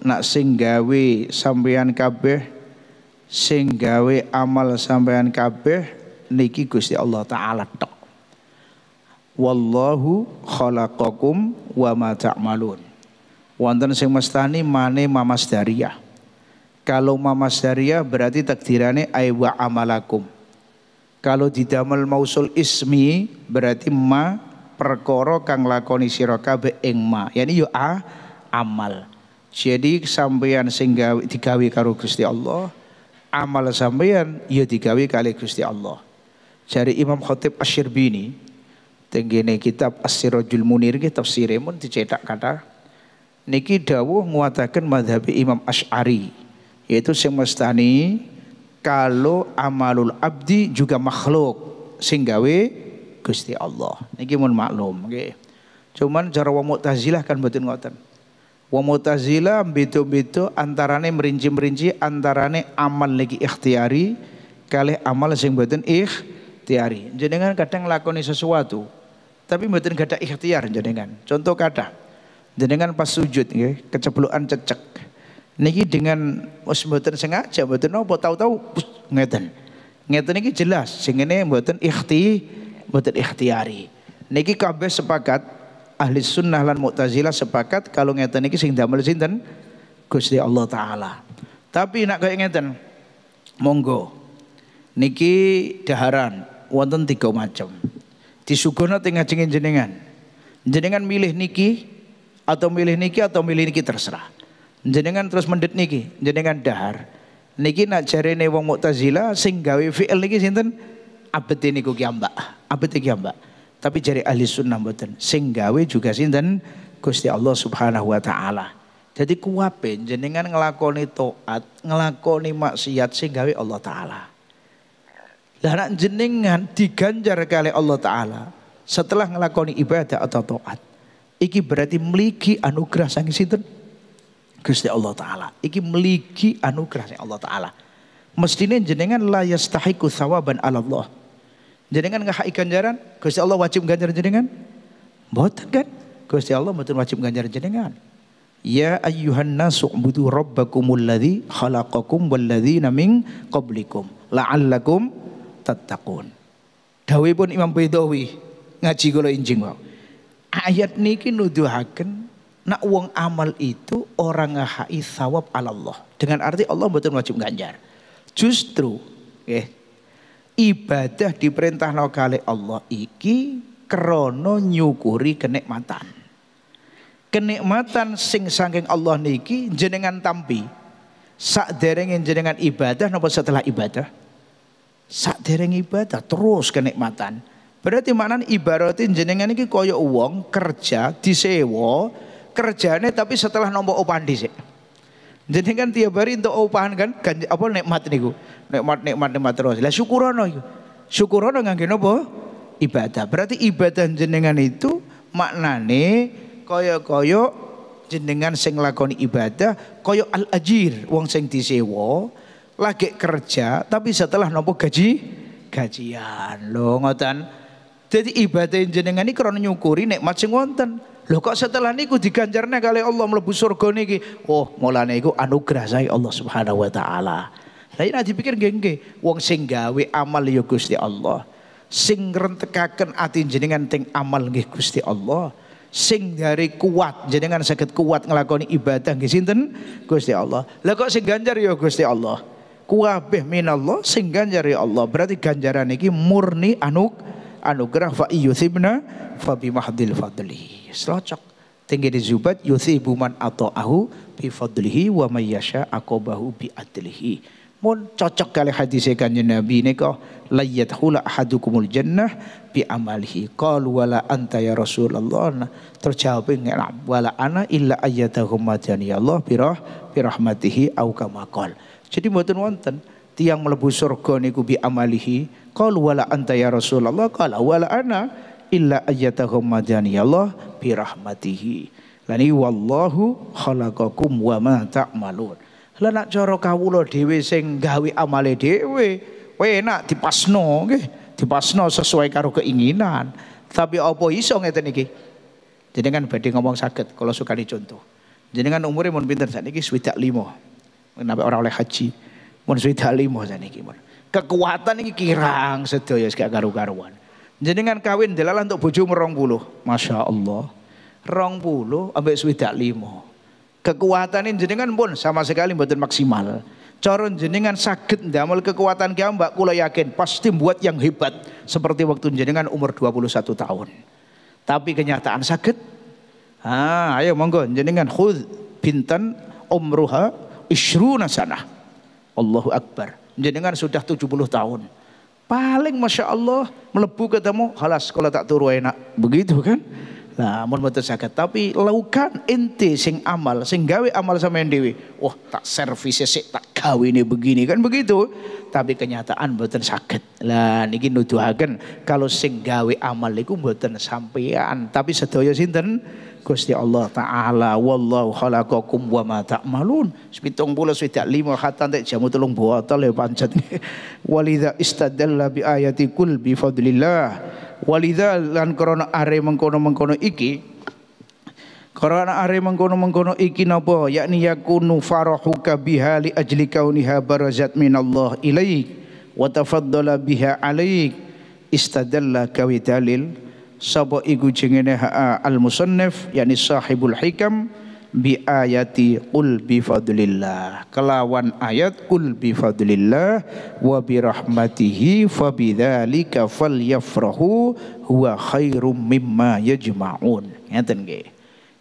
nak sing gawe sampean kabeh sing gawe amal sampean kabeh niki Gusti Allah taala tok. Wallahu khalaqakum wa ma ta'malun. Wonten sing mestani mane mamas daria? Kalau mamas daria berarti takdirane ay wa amalakum. Kalau didamel mausul ismi berarti ma perkara kang lakoni sira kabeh ing ma. Yani yo a amal. Jadi sampeyan sing digawe karo Gusti Allah, amal sampeyan yo digawe kali Gusti Allah. jari Imam Khatib Asyirbini syirbini tenggene kitab As-Sirajul Munir ki tafsire mun dicetak kata niki dawuh nguataken madhab Imam Asy'ari yaitu sing mestani kalau amalul abdi juga makhluk sing gawe Gusti Allah niki mun maklum nggih cuman cara wong Mu'tazilah kan mboten ngoten Wong Mu'tazilah beda-beda antarane merinci-merinci antarane amal niki ikhtiari kalih amal sing mboten ikhtiari jenengan kadang lakoni sesuatu tapi mboten gada ikhtiar jenengan. Contoh kata, jenengan pas sujud nggih, kecepluan cecek. Niki dengan wis mboten sengaja mboten napa tahu-tahu ngeten. Ngeten niki jelas sing ngene mboten ikhti mboten ikhtiari. Niki kabeh sepakat ahli sunnah lan mu'tazilah sepakat kalau ngeten niki sing damel sinten? Gusti Allah taala. Tapi nak kaya ngeten monggo niki daharan wonten tiga macam disuguhno teng ngajeng jenengan. Jenengan milih niki atau milih niki atau milih niki terserah. Jenengan terus mendet niki, jenengan dahar. Niki nak jarene wong Mu'tazilah sing gawe fi'il niki sinten? Abet niku ki Mbak. gamba. ki Mbak. Tapi jari ahli sunnah mboten. Sing gawe juga sinten? Gusti Allah Subhanahu wa taala. Jadi kuwabe jenengan ngelakoni taat, ngelakoni maksiat sing gawe Allah taala. Lah anak jenengan diganjar kali Allah Ta'ala. Setelah ngelakoni ibadah atau to'at. Iki berarti meliki anugerah sang sinten. Gusti Allah Ta'ala. Iki meliki anugerah sang Allah Ta'ala. Mestinya jenengan la yastahiku sawaban ala Allah. Jenengan ngahai ganjaran. Gusti Allah wajib ganjar jenengan. Boten kan. Gusti Allah boten wajib ganjar jenengan. Ya ayyuhan nasu ubudu rabbakumul ladzi khalaqakum wal ladzina min qablikum la'allakum tattaqun. Dawe pun Imam Baidawi ngaji kula injing wau. Ayat niki nuduhaken nak wong amal itu orang ngahai sawab Allah. Dengan arti Allah betul wajib ganjar. Justru eh, ibadah diperintah kali Allah iki krono nyukuri kenikmatan. Kenikmatan sing saking Allah niki jenengan tampi. Sak derengin jenengan ibadah nopo setelah ibadah? Sak dereng ibadah terus kenikmatan. Berarti mana ibaratin jenengan ini koyo uang kerja disewa kerjane tapi setelah nombok opan dhisik. Jenengan tiap hari untuk upahan kan apa nikmat niku. Nikmat nikmat nikmat terus. Lah syukurono iku. Syukurono ngangge nopo Ibadah. Berarti ibadah jenengan itu maknane koyo-koyo jenengan sing lakoni ibadah koyo al ajir uang sing disewa lagi kerja tapi setelah nopo gaji gajian lo ngotan jadi ibadah jenengan ini karena nyukuri nikmat sing wonten Lo kok setelah niku diganjarnya kali Allah melebu surga niki oh mulane iku anugerah saya Allah Subhanahu wa taala pikir nanti dipikir gengge wong sing amal ya Gusti Allah sing rentekaken ati jenengan ting amal nggih Gusti Allah sing dari kuat jenengan sakit kuat ngelakoni ibadah nggih sinten Gusti Allah Lo kok sing ganjar ya Gusti Allah min minallah sing ganjari Allah. Berarti ganjaran iki murni anuk anugerah fa yusibna fa bimahdil mahdil fadli. Selocok. Tinggi di zubat yusibu man ahu bi fadlihi wa mayyasha yasha bi adlihi. Mun cocok kali hadis kanjeng Nabi nika la yadkhula ahadukumul jannah bi amalihi. Qalu wala anta ya Rasulullah. Nah, terjawab wala ana illa ayyatahum madani Allah bi rahmatihi au kamakol jadi mboten wonten tiang mlebu surga niku bi amalihi qalu wala anta ya Rasulullah qala wala ana illa ayyatahum madani Allah bi rahmatihi lani wallahu khalaqakum wa ma ta'malun ta lan nak cara kawula dhewe sing gawe amale dhewe enak dipasno nggih dipasno sesuai karo keinginan tapi apa iso ngeten iki jenengan badhe ngomong sakit kalau suka contoh jenengan umure mun pinter sakniki swidak lima nabi orang oleh haji. Mun suwi lima saniki mun. Kekuatan iki kirang sedaya gak karu-karuan. Jenengan kawin delalah untuk bojo 20. Masya Allah. 20 ambek swidak 5. Kekuatan ini jenengan pun sama sekali mboten maksimal. Coron jenengan sakit ndamel kekuatan ki mbak kula yakin pasti buat yang hebat seperti waktu jenengan umur 21 tahun. Tapi kenyataan sakit. Ah, ayo monggo jenengan khud bintan umruha ishruna sana. Allahu Akbar. Menjadikan sudah 70 tahun. Paling Masya Allah melebu ketemu. Halas kalau tak turu enak. Begitu kan? Nah, mohon betul sakit. tapi lakukan inti sing amal, sing gawe amal sama yang dewi. Wah, tak servis sih, tak gawe ini begini kan begitu. Tapi kenyataan betul sakit. Lah niki nuduhaken kalau sing gawe amal itu betul sampean, tapi sedaya sinten? Gusti Allah taala wallahu khalaqakum wa ma ta'malun. Pitung pula sudah lima khatan tidak jamu telung botol ya pancet. Walidha istadalla bi ayati kul bi fadlillah. Walidha lan korona are mengkono-mengkono iki Karena are mengkono-mengkono iki napa yakni yakunu farahuka biha li ajli kauniha barazat minallah ilaik wa tafaddala biha alaik istadalla kawi dalil sapa iku jengene al musannif yakni sahibul hikam bi ayati qul bi fadlillah kelawan ayat qul bi fadlillah wa bi rahmatihi fa bidzalika falyafrahu huwa khairum mimma yajma'un ngeten nggih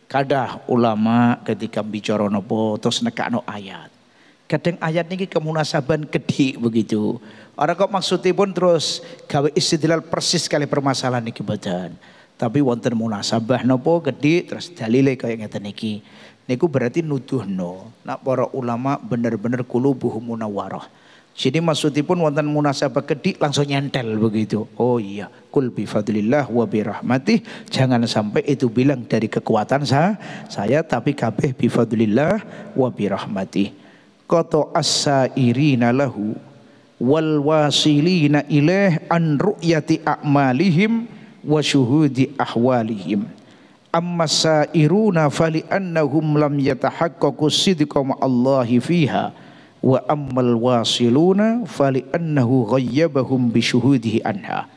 kadah ulama ketika bicara napa terus nekakno ayat kadang ayat niki kemunasaban gedhi begitu Orang kok pun terus gawe istidlal persis kali permasalahan niki badan. Tapi wonten munasabah nopo gede terus dalile kaya ngeten niki. Niku berarti nuduh no. nak para ulama bener-bener kulubuh munawaroh. Jadi pun wonten munasabah gede langsung nyentel begitu. Oh iya, kul bi fadlillah wa bi Jangan sampai itu bilang dari kekuatan saya, saya tapi kabeh bi fadlillah wa bi Koto asa as lahu wal wasilina ilaih an ru'yati a'malihim wa syuhudi ahwalihim amma sairuna fali annahum lam yatahaqqaqu sidqa Allahi fiha wa ammal wasiluna fali annahu ghayyabahum bi anha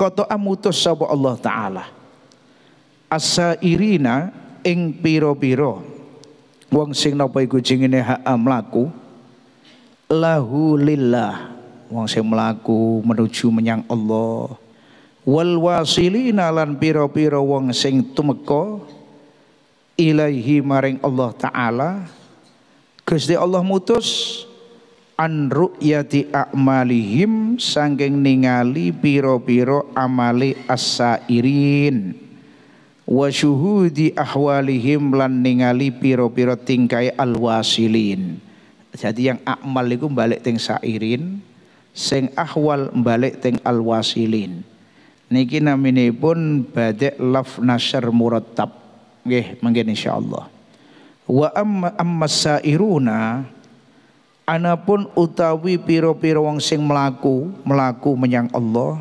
kata amutus sapa Allah taala asairina ing piro piro wong sing napa iku jengene hak amlaku lahu lillah wong sing mlaku menuju menyang Allah wal wasilina lan pira-pira wong sing tumeka ilaihi maring Allah taala Gusti Allah mutus an ru'yati a'malihim sangking ningali pira-pira amali as-sairin wa syuhudi ahwalihim lan ningali pira-pira tingkai al-wasilin jadi yang akmal itu balik teng sairin, sing ahwal balik teng alwasilin. Niki namine pun badek laf nasyar murattab. Nggih, insya insyaallah. Wa amma amma sairuna anapun utawi piro-piro wong sing melaku, melaku menyang Allah.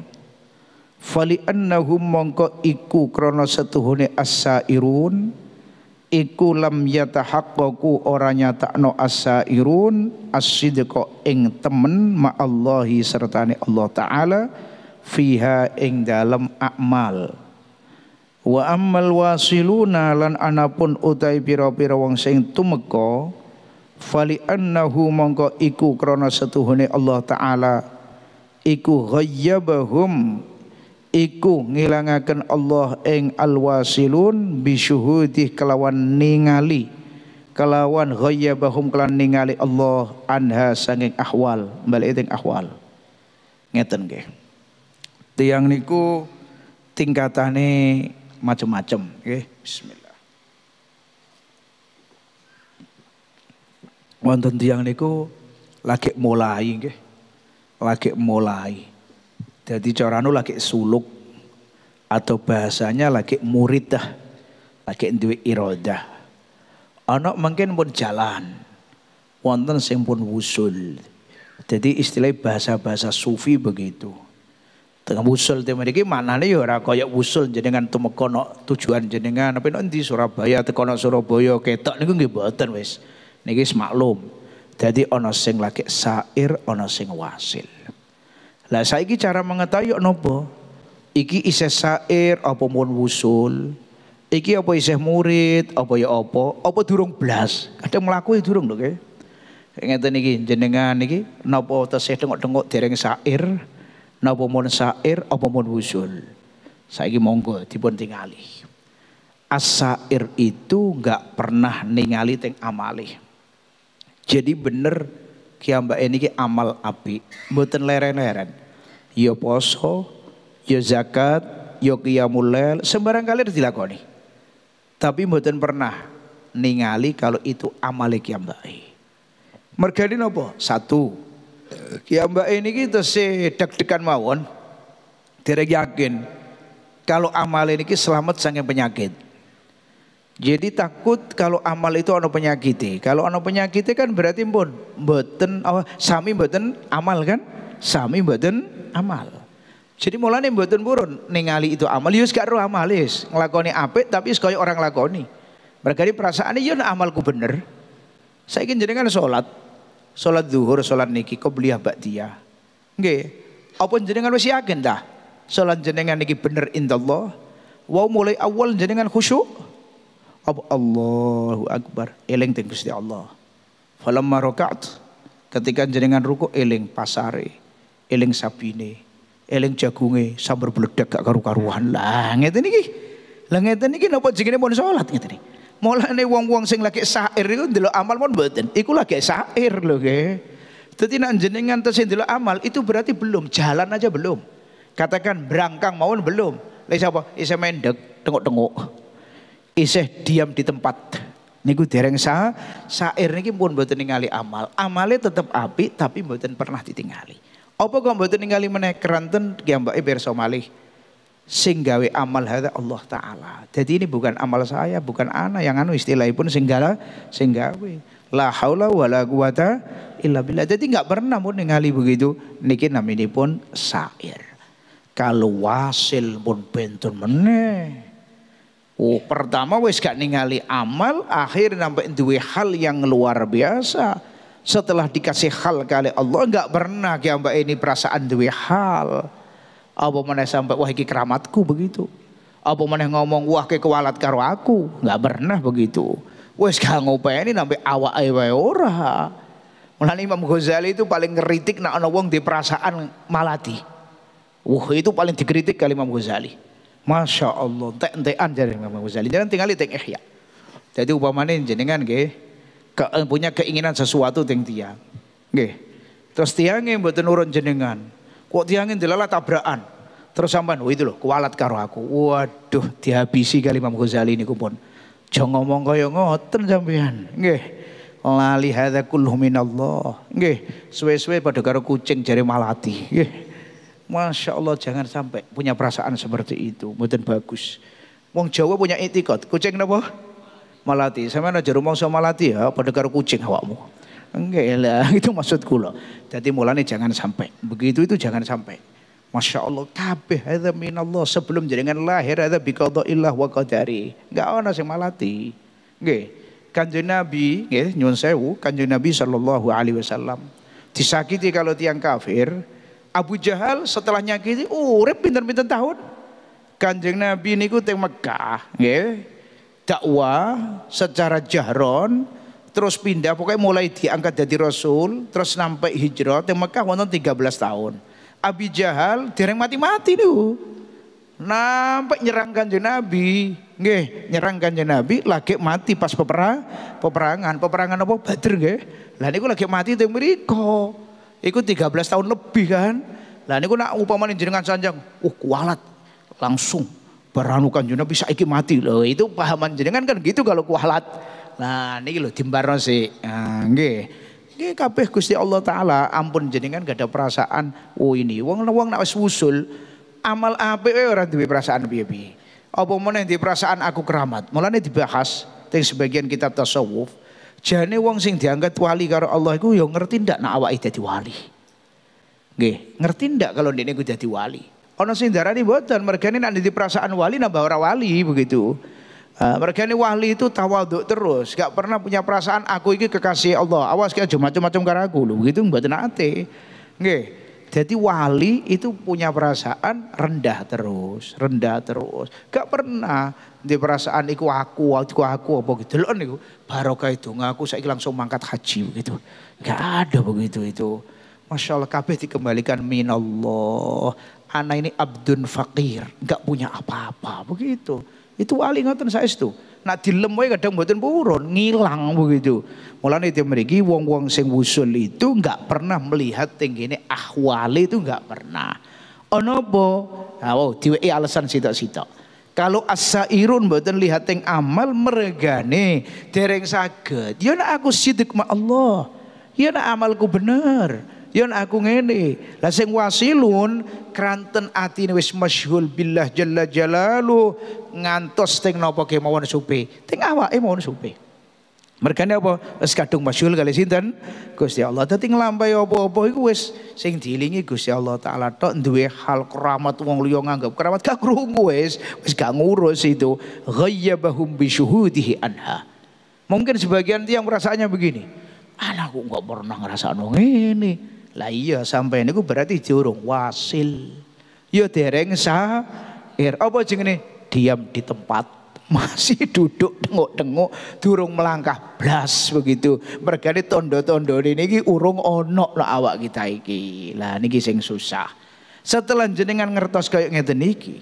Fali annahum mongko iku krana setuhune as-sairun iku lam yatahaqqaqu ora nyatakno asairun as-sidqa ing temen ma Allahi sertane Allah taala fiha ing dalam akmal wa ammal wasiluna lan anapun utai pira-pira wong sing tumeka fali annahu mongko iku krana setuhune Allah taala iku ghayyabahum iku ngilangaken Allah ing alwasilun bisyuhudi kelawan ningali kelawan ghayyabahum kelan ningali Allah anha sanging ahwal bali ing ahwal ngeten nggih tiang niku tingkatane macam-macam nggih bismillah wonten tiang niku lagi mulai nggih lagi mulai jadi corano anu lagi suluk atau bahasanya lagi muridah, lagi duit iroda. Anak mungkin pun jalan, wonten sing pun wusul. Jadi istilah bahasa-bahasa sufi begitu. Tengah wusul teman iki mana nih ya ora koyak wusul jenengan mekono tujuan jenengan apa nanti Surabaya Surabaya kono Surabaya ketok gue nggih wes. Nih guys maklum. Jadi ono sing lagi sair, ono sing wasil. Lah saiki cara mengetahui nopo? Iki isih sair apa mun wusul? Iki apa isih murid, apa ya apa? Apa durung belas ada mlaku ya durung lho okay? Ngeten iki jenengan iki napa tesih tengok-tengok dereng sair napa mun sair apa mun wusul. Saiki monggo dipun tingali. as itu gak pernah ningali teng amalih Jadi bener kiamba ini ki amal api, mboten leren-leren yo ya poso, yo ya zakat, yo ya qiyamul sembarang kalian dilakoni. Tapi mboten pernah ningali kalau itu amale kiambai. Mergani nopo? Satu. Kiambai ini kita sedek-dekan mawon. Tidak yakin kalau amal ini selamat sangat penyakit. Jadi takut kalau amal itu ono penyakiti. Kalau ono penyakiti kan berarti pun beten oh, sami beten amal kan? Sami beten amal. Jadi mulane mboten purun ningali itu amal yus ya gak ruh amalis yus nglakoni tapi kaya orang lakoni. Berkali perasaan yo ya, nah, amalku bener. Saya ingin jenengan sholat, sholat zuhur, sholat niki kau bak dia. Oke, Apa jenengan masih yakin dah? Sholat jenengan niki bener indah Allah. Wow mulai awal jenengan khusyuk. Apa Allahu akbar. Eling teng Gusti Allah. Falamma rakaat ketika jenengan ruku eling pasare eling sapine, eling jagunge sambar beledak gak karu-karuan. Lah ngeten iki. Lah ngeten iki napa mau pun salat ngeten iki. Mulane wong-wong sing lagi sair iku ndelok amal pun mboten. Iku lagi sair lho nggih. Dadi nek jenengan terus ndelok amal itu berarti belum jalan aja belum. Katakan berangkang mawon belum. Lah sapa? Isih mendek, tengok-tengok. Isih diam di tempat. nih Niku dereng sa, sair niki pun mboten ningali amal. Amale tetep api tapi mboten pernah ditingali. Apa kok mboten ningali meneh keranten kiambake pirsa malih. Sing gawe amal hadza Allah taala. Jadi ini bukan amal saya, bukan ana yang anu istilahipun sing gawe sing gawe. La haula wala quwata illa billah. Jadi enggak pernah mun ningali begitu niki namine pun sair. Kalau wasil pun bentur meneh. Oh, pertama wis gak ningali amal, akhir nampak duwe hal yang luar biasa setelah dikasih hal kali Allah enggak pernah ya mbak ini perasaan dua hal apa mana sampai wah iki keramatku begitu apa mana ngomong wah ke kewalat karo aku enggak pernah begitu wes gak ngopeni nampi awak awa ora Mulane Imam Ghazali itu paling ngeritik nak ana wong di perasaan malati. Wah itu paling dikritik kali Imam Ghazali. Masya Allah, tek entean jari Imam Ghazali. Jangan tinggal tek ihya. Jadi upamane jenengan nggih ke, eh, punya keinginan sesuatu yang tiang. Nggih. Terus tiange buat nurun jenengan. Kok tiange delala tabrakan. Terus sampean, oh itu loh, kualat karo aku. Waduh, dihabisi kali Imam Ghazali niku pun. Jangan ngomong kaya ngoten sampean. Nggih. Lali hadza kulluh minallah. Nggih, suwe-suwe padha karo kucing jari malati. Nggih. Masya Allah jangan sampai punya perasaan seperti itu. Mungkin bagus. Wong Jawa punya etikot, Kucing napa? malati. mana aja mongso malati ya, pada karo kucing awakmu. Enggak ya lah, itu maksudku loh. Jadi mulanya jangan sampai. Begitu itu jangan sampai. Masya Allah, tapi ada minallah sebelum jaringan lahir ada bi ilah wa qadari. Enggak ada yang malati. Enggak. Kanjeng Nabi, nggih nyuwun sewu, Kanjeng Nabi sallallahu alaihi wasallam disakiti kalau tiang kafir, Abu Jahal setelah nyakiti urip pinten-pinten tahun. Kanjeng Nabi niku teng Mekah, nggih dakwah secara jahron terus pindah pokoknya mulai diangkat jadi rasul terus sampai hijrah di Mekah wonten 13 tahun. Abi Jahal direng mati-mati dulu. Nampak nyerang kanjeng Nabi, nggih, nyerang kanjeng Nabi lagi mati pas peperangan peperangan, peperangan apa Badr nggih. Lah niku lagi mati teng mriku. Iku 13 tahun lebih kan. Lah niku nak upamane jenengan sanjang, uh kualat langsung Baranu kanjeng Nabi saiki mati loh. Itu pahaman jenengan kan gitu kalau kualat. Nah, niki lho dimbarno sih. Nah, nggih. Nggih kabeh Gusti Allah taala ampun jenengan gak ada perasaan oh ini wong wong nek wis wusul amal apik ora duwe perasaan piye-piye. Apa meneh di perasaan aku keramat. Mulane dibahas teng sebagian kitab tasawuf. Jane wong sing dianggap wali karo Allah iku ya ngerti ndak nek awake dadi wali. Nggih, ngerti ndak kalau dene gue dadi wali. Ono sing darani mboten, ini nek di perasaan wali nambah ora wali begitu. Uh, ini wali itu tawaduk terus, gak pernah punya perasaan aku ini kekasih Allah. Awas kayak macam-macam karo aku lho, begitu mboten ate. Nggih. Jadi wali itu punya perasaan rendah terus, rendah terus. Gak pernah di perasaan iku aku, iku aku apa gitu. Delon niku. barokah itu ngaku saya langsung mangkat haji begitu. Gak ada begitu itu. Masya Allah kabeh dikembalikan minallah. Anak ini abdun fakir, nggak punya apa-apa begitu. Itu wali ngoten itu. Nak dilem wae kadang mboten purun, ngilang begitu. Mulane dia mriki wong-wong sing wusul itu nggak pernah melihat tinggine ah, wali itu nggak pernah. Ono apa? Nah, wow, diweki alasan sitok-sitok. Kalau Asa Irun mboten lihat yang amal meregane dereng saged. Ya nak aku sidik ma Allah. Ya nak amalku bener. Yon aku ngene. Lah sing wasilun kranten atine wis masyhul billah jalla jalalu ngantos teng napa kemawon supe. Teng awake mawon supe. Mergane apa? Wis kadung masyhul kali sinten? Gusti Allah. Dadi nglampahi apa-apa iku wis sing dilingi Gusti Allah taala tok duwe hal keramat wong liya nganggep keramat gak krungu wis, wis gak ngurus itu. Ghayyabahum bi syuhudihi anha. Mungkin sebagian tiang rasanya begini. Alah aku nggak pernah ngerasa ini. Lah iya sampai ini berarti jurung wasil. yo ya dereng syair. Er, apa ini? Diam di tempat. Masih duduk tengok-tengok durung melangkah blas begitu. Mergane tondo-tondo ini niki urung onok lah awak kita iki. Lah niki sing susah. Setelah jenengan ngertos kayak ngerti niki,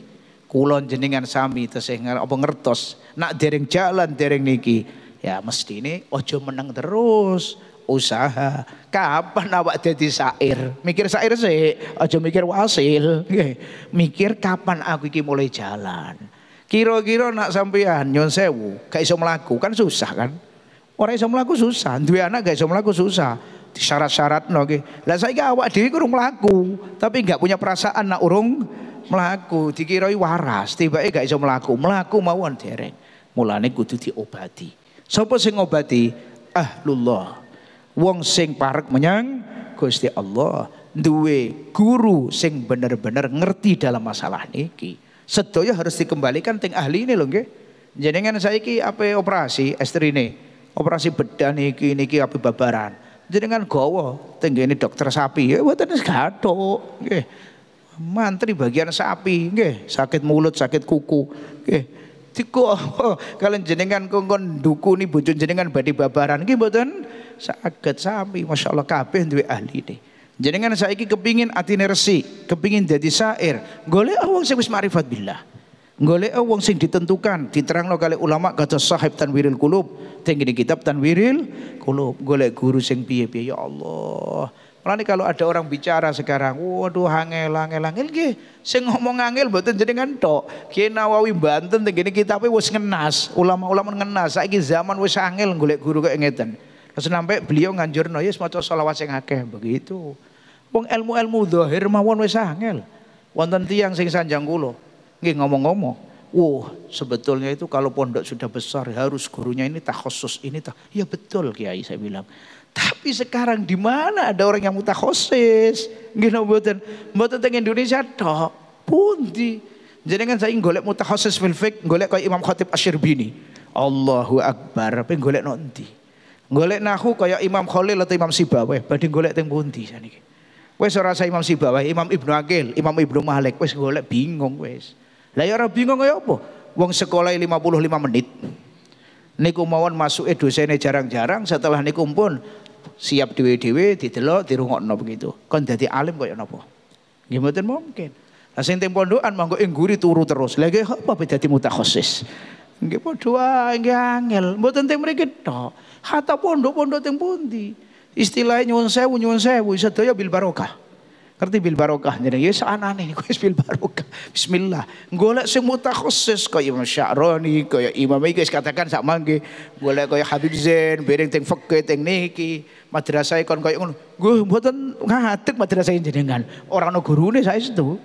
kulon jenengan sami tesih apa ngertos nak dereng jalan dereng niki. Ya mesti ini ojo menang terus usaha. Kapan awak jadi sair Mikir sair sih, aja mikir wasil. Mikir kapan aku iki mulai jalan. Kira-kira nak sampean nyon sewu, gak iso mlaku kan susah kan? Orang iso mlaku susah, duwe anak gak iso mlaku susah. Syarat-syarat no okay. Lah saiki awak dhewe kurang mlaku, tapi gak punya perasaan nak urung melaku dikiroi waras, tiba gak iso melaku melaku mawon dereng. Mulane kudu diobati. Sapa sing ngobati? Ahlullah wong sing parek menyang Gusti Allah duwe guru sing bener-bener ngerti dalam masalah niki sedaya harus dikembalikan teng ahli ini loh nggih jenengan saiki apa operasi ini operasi bedah niki niki apa babaran jenengan gowo teng ini dokter sapi ya mboten gathok nggih mantri bagian sapi nggih sakit mulut sakit kuku nggih diku kalian jenengan kongkon duku nih bojo jenengan badi babaran nggih mboten saged sami Allah kabeh duwe ahline. Jenengan saiki kepingin atine resi, kepingin jadi syair, golek awang sih wis ma'rifat billah. Golek awang sih ditentukan, diterang diterangno kali ulama kata sahib tanwiril kulub, tinggi kitab tanwiril kulub. Golek guru sing piye-piye ya Allah. nih kalau ada orang bicara sekarang, waduh hangel, hangel, hangel, gih, Sing ngomong hangel, Jadi jadi tok. Kiai Nawawi Banten tinggi kene kitabe wes ngenas, ulama-ulama ngenas. ini zaman wes hangel, golek guru kayak ngeten. Terus sampai beliau no yes maca selawat sing akeh begitu. Wong ilmu-ilmu dohir mawon wes angel. Wonten yang sing sanjang kula nggih ngomong-ngomong. Wah, sebetulnya itu kalau pondok sudah besar harus gurunya ini tak khusus ini tak. Ya betul Kiai saya bilang. Tapi sekarang di mana ada orang yang mutakhosis? Nggih mboten. Mboten tentang Indonesia tok. Pundi? kan saya golek muta khusus filfik, golek kaya Imam Khatib Asyirbini. Allahu Akbar, yang golek nanti. Golek nahu kaya Imam Khalil atau Imam Sibawa, badhe golek teng pundi saniki. Wis ora saya Imam Sibawa, Imam Ibnu Akil, Imam Ibnu Malik, wis golek bingung wis. Lah ya ora bingung kaya apa? Wong sekolah 55 e menit. Niku mawon masuke dosene jarang-jarang setelah niku pun siap dhewe-dhewe didelok dirungokno begitu. Kon dadi alim kaya napa? Nggih mboten mungkin. Lah sing teng pondokan monggo ing guri turu terus. Lah apa dadi mutakhassis? Nggih padha wae nggih angel, mboten teng mriki tok. Hata pondok-pondok teng pundi. Istilah nyuwun sewu nyuwun sewu sedaya bil barokah. Ngerti bil barokah jeneng ya saanane niku wis bil barokah. Bismillah. Golek sing mutakhassis kaya Imam Sya'rani, kaya Imam iki wis katakan sak mangke. Golek kaya Habib Zain, bereng teng fikih teng niki. Madrasah kon kaya ngono. Nggih mboten ngatek madrasah jenengan. Ora ana gurune saestu.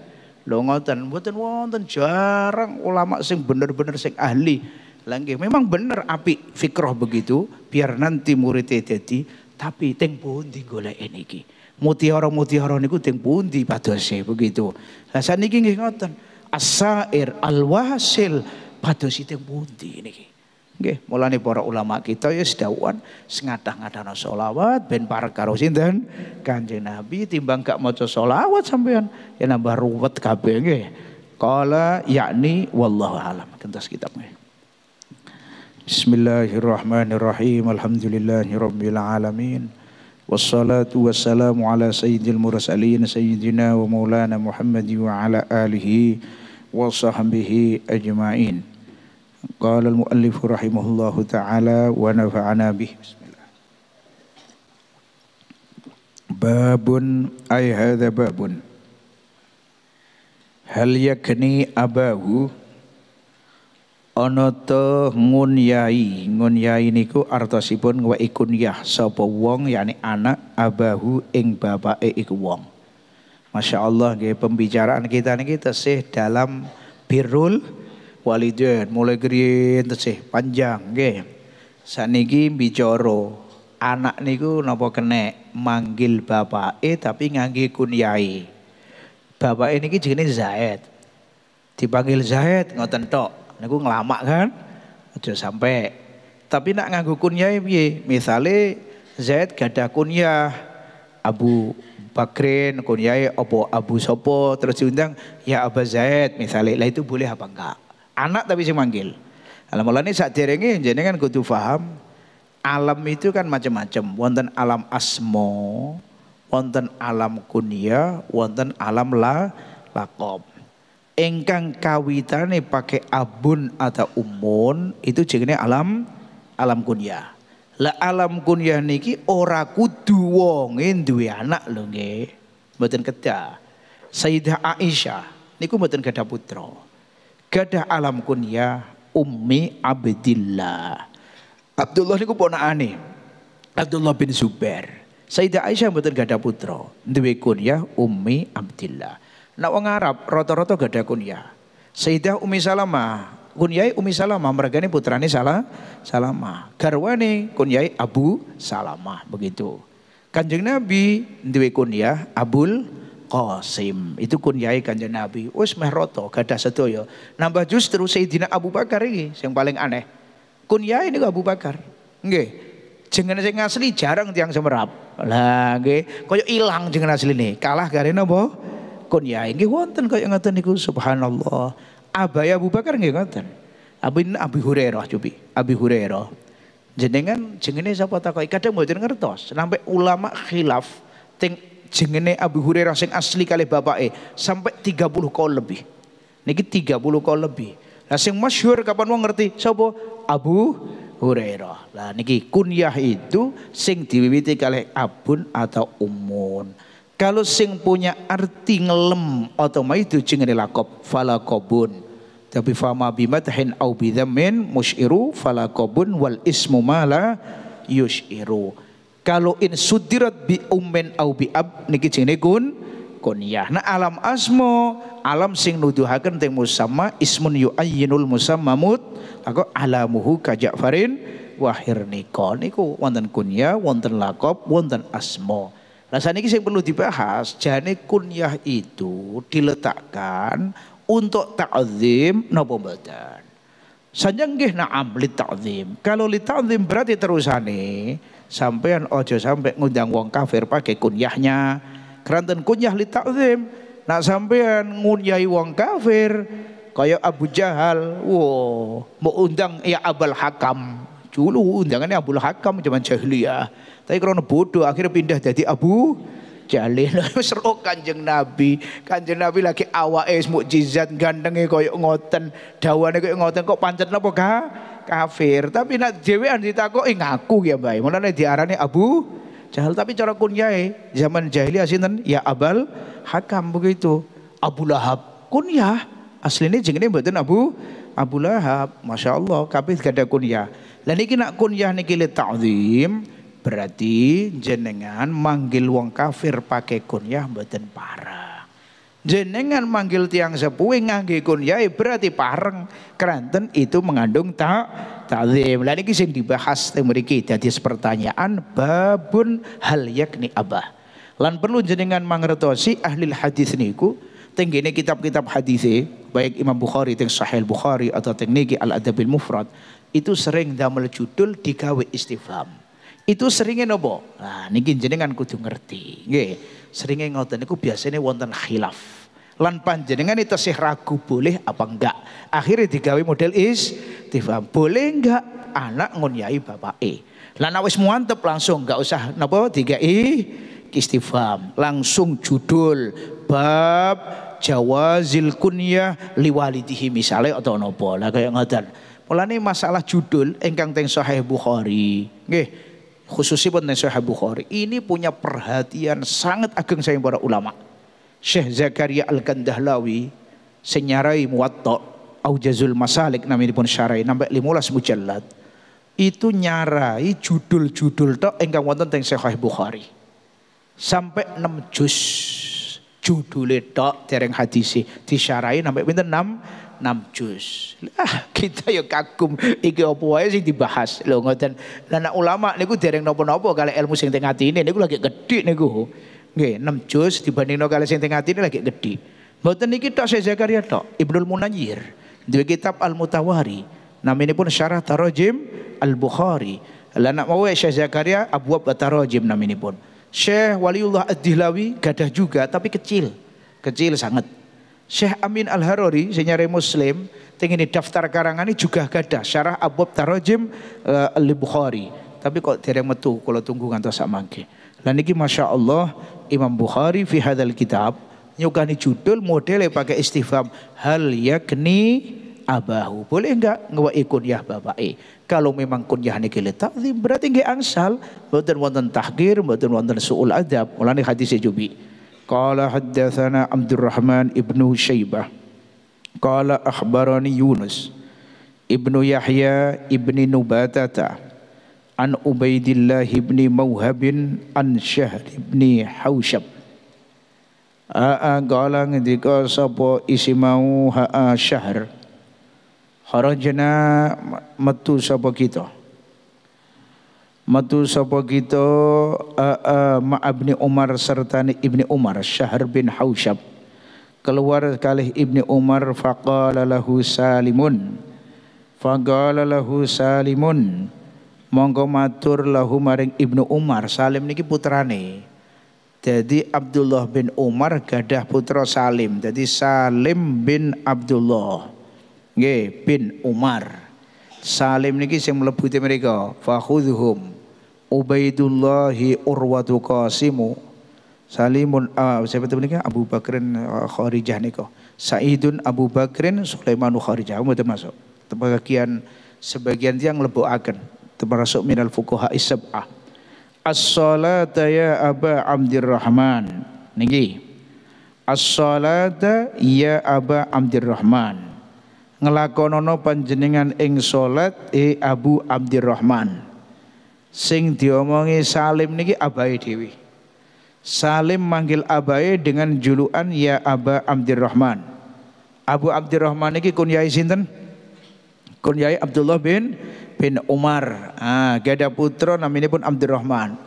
Lo ngoten, mboten wonten jarang ulama sing bener-bener sing ahli. Lah memang bener api fikroh begitu biar nanti muridnya jadi tapi teng pundi golek niki. Mutiara-mutiara niku teng pundi padose begitu. Lah saniki nggih ngoten. Asair alwasil padosi teng pundi niki. Nggih, mulane para ulama kita ya sedawan sengadah-ngadahno selawat ben parek karo dan Kanjeng Nabi timbang gak maca selawat sampean ya nambah ruwet kabeh nggih. Qala yakni wallahu alam. Kentas kitabnya. Bismillahirrahmanirrahim. Alhamdulillahirabbil alamin. Wassalatu wassalamu ala sayyidil mursalin sayyidina wa maulana Muhammad wa ala alihi wa sahbihi ajmain. قال المؤلف رحمه الله تعالى ونفعنا به باب أي هذا باب hal yakni abahu ana ta ngunyai ngunyai niku artosipun wa ikunyah sapa yani anak abahu ing bapake iku wong Masya Allah pembicaraan kita kita sih dalam birul walidin mulai griyen sih panjang nggih. niki bicoro anak niku nopo kene manggil bapak eh tapi ngangge Bapak ini niki jenenge Zaid. Dipanggil Zaid ngoten tok. Niku ngelamak kan. Aja sampai. Tapi nak nganggo kunyai, piye? Misale Zaid gadah kunyah Abu Bakrin kunyai opo Abu Sopo terus diundang ya Abu Zaid misalnya lah itu boleh apa enggak? Anak tapi sing manggil. Alam mulane saderenge jenengan kudu paham alam itu kan macam-macam. Wonten alam asmo, wonten alam kunia, wonten alam la lakob. Engkang kawitane pakai abun atau umun itu jenenge alam alam kunia. Lah alam kunia niki ora kudu wonge duwe anak lho nggih. Mboten kedah. Sayyidah Aisyah niku mboten kedah putra gadah alam kunyah Ummi Abdillah. Abdullah niku ponakane Abdullah bin Zubair. Sayyidah Aisyah mboten gadah putra, duwe kunyah Ummi Abdillah. Nah wong Arab rata-rata gadah kunyah. Sayyidah Ummi Salamah, kunyai Ummi Salamah mergane putrane Salah Salamah. Garwane kunyai Abu Salamah begitu. Kanjeng Nabi duwe kunyah Abul Qasim. Itu kunyai kanjeng Nabi. Wis meh rata gadah sedaya. Nambah justru Sayyidina Abu Bakar ini, yang paling aneh. Kunyai niku Abu Bakar. Nggih. Jenenge sing asli jarang tiang semerap. Lah nggih, kaya ilang jenenge asline. Kalah karena Kun Kunyai nggih wonten kaya ngoten niku subhanallah. Abaya Abu Bakar nggih ngoten. Abi Abi Hurairah cubi. Abi Hurairah. Jenengan jenenge sapa takoki kadang mboten ngertos. Sampai ulama khilaf ting jengene Abu Hurairah sing asli kali bapak e sampai 30 kol lebih. Niki 30 kol lebih. Lah sing masyhur kapan wong ngerti sapa? Abu Hurairah. Lah niki kunyah itu sing diwiwiti kali abun atau umun. Kalau sing punya arti ngelem otomatis itu jengene lakob falakobun. Tapi fama hen au bidhammin musyiru falakobun wal ismu mala iru. Kalau in sudirat bi ummen au bi ab niki jenenge kun kunyah. Nah alam asmo alam sing nuduhaken teng musamma ismun yuayyinul musamma mut aku alamuhu ka Ja'farin wahir niko niku wonten kunyah, wonten lakop, wonten asmo. Nah saniki sing perlu dibahas jane kunyah itu diletakkan untuk ta'zim napa mboten. Sanjang nggih na'am li ta'zim. Kalau li ta'zim berarti terusane sampean ojo sampai ngundang wong kafir pakai kunyahnya keranten kunyah li ta'zim nak sampean ngunyai wong kafir kaya Abu Jahal wow mau undang ya Abul Hakam dulu undangannya Abul Hakam zaman jahiliyah tapi karena bodoh akhirnya pindah jadi Abu Jalil seru kanjeng Nabi kanjeng Nabi lagi awa es mukjizat gandengnya kaya ngoten dawane kaya ngoten kok pancet napa kah kafir, tapi nak tako ditakoki ngaku ya bae. Mulane diarani Abu Jahal tapi cara kunyai zaman jahiliyah sinten ya Abal Hakam begitu. Abu Lahab kunyah aslinya jengene mboten Abu Abu Lahab. Masya Allah kabeh gak ada kunyah. Lah niki nak kunyah niki li ta'zim berarti jenengan manggil wong kafir pakai kunyah mboten par jenengan manggil tiang sepuh ngangge kunyai berarti pareng keranten itu mengandung tak takzim. Lah niki sing dibahas teng mriki dadi pertanyaan babun hal yakni abah. Lan perlu jenengan mangertosi ahli hadis niku tenggene kitab-kitab hadis baik Imam Bukhari teng Sahih Bukhari atau teng niki Al Adabil Mufrad itu sering damel judul digawe istifham. Itu seringnya nopo. Nah niki jenengan kudu ngerti. Nggih. Seringnya ngoten niku biasanya wonten khilaf. Lan panjenengan itu sih ragu boleh apa enggak. Akhirnya digawe model is tiba Boleh enggak anak ngunyai bapak E. Lan awis muantep langsung enggak usah napa tiga I istifham. Langsung judul bab jawazil kunyah liwalidihi misalnya atau napa. Lah kaya ngoten. Mulane masalah judul engkang teng sahih Bukhari. Nggih. Khususipun teng sahih Bukhari. Ini punya perhatian sangat ageng saya para ulama. Syekh Zakaria Al-Kandahlawi senyarai muwatta Aujazul Masalik namanya pun syarai nampak limulas mujallad itu nyarai judul-judul to engkang wonten teng Sahih Bukhari sampai 6 juz judule tok dereng hadisi disyarai nampak pinten 6 enam juz ah kita ya kagum iki opo wae sing dibahas lho ngoten lana ulama niku dereng nopo-nopo kali ilmu sing teng ini niku lagi gedhe niku Nggih, 6 juz dibandingno kali tengah teng atine lagi gede. Mboten niki tok Syekh Zakaria tok, Ibnul Munajir, dua kitab Al-Mutawari. ini pun Syarah tarojim Al-Bukhari. Lah nak mau Syekh Zakaria tarojim nama ini pun. Syekh Waliullah Ad-Dihlawi gadah juga tapi kecil. Kecil sangat. Syekh Amin Al-Harori senyari muslim ini daftar karangan ini juga gadah syarah Abwab tarojim uh, eh, Al-Bukhari. Tapi kok dereng metu kalau tunggu ngantos sak mangke. Lah niki Allah Imam Bukhari fi hadal kitab nyukani judul modelnya pakai istifham hal yakni abahu. Boleh enggak ngewai kunyah bapake? Kalau memang kunyah niki le berarti nggih angsal, mboten wonten tahqir, mboten wonten suul adab. Mulane hadis e jubi. Qala haddatsana Abdurrahman ibnu Syaibah. kala akhbarani Yunus ibnu Yahya ibni Nubatata an Ubaidillah ibni Mauhabin an Syahr ibni Hausyab Aa gala ngendika sapa isimau haa syahr Harajna metu sapa kita Metu sapa kita aa ma'abni Umar serta Ibni Umar Syahr bin Hausyab Keluar kalih Ibni Umar faqala lahu Salimun Faqala lahu Salimun monggo matur lahu maring Ibnu Umar Salim niki putrane jadi Abdullah bin Umar gadah putra Salim jadi Salim bin Abdullah nggih bin Umar Salim niki sing mlebu mereka fakhudhum Ubaidullahi Urwatu Qasimu Salimun uh, siapa itu menikah Abu Bakrin uh, eh, Kharijah niko Saidun Abu Bakrin Sulaimanu Kharijah mau masuk. bagian sebagian tiang lebu akan termasuk minal fuqaha isabah. As-salata ya Aba Abdirrahman. Niki. As-salata ya Aba Abdirrahman. Ngelakonono panjenengan ing salat e Abu Abdirrahman. Sing diomongi Salim niki abai dewi. Salim manggil abai dengan julukan ya Aba Abdirrahman. Abu Abdirrahman niki kunyai sinten? Kunyai Abdullah bin bin Umar. Ah, gada putra namanya pun Abdurrahman.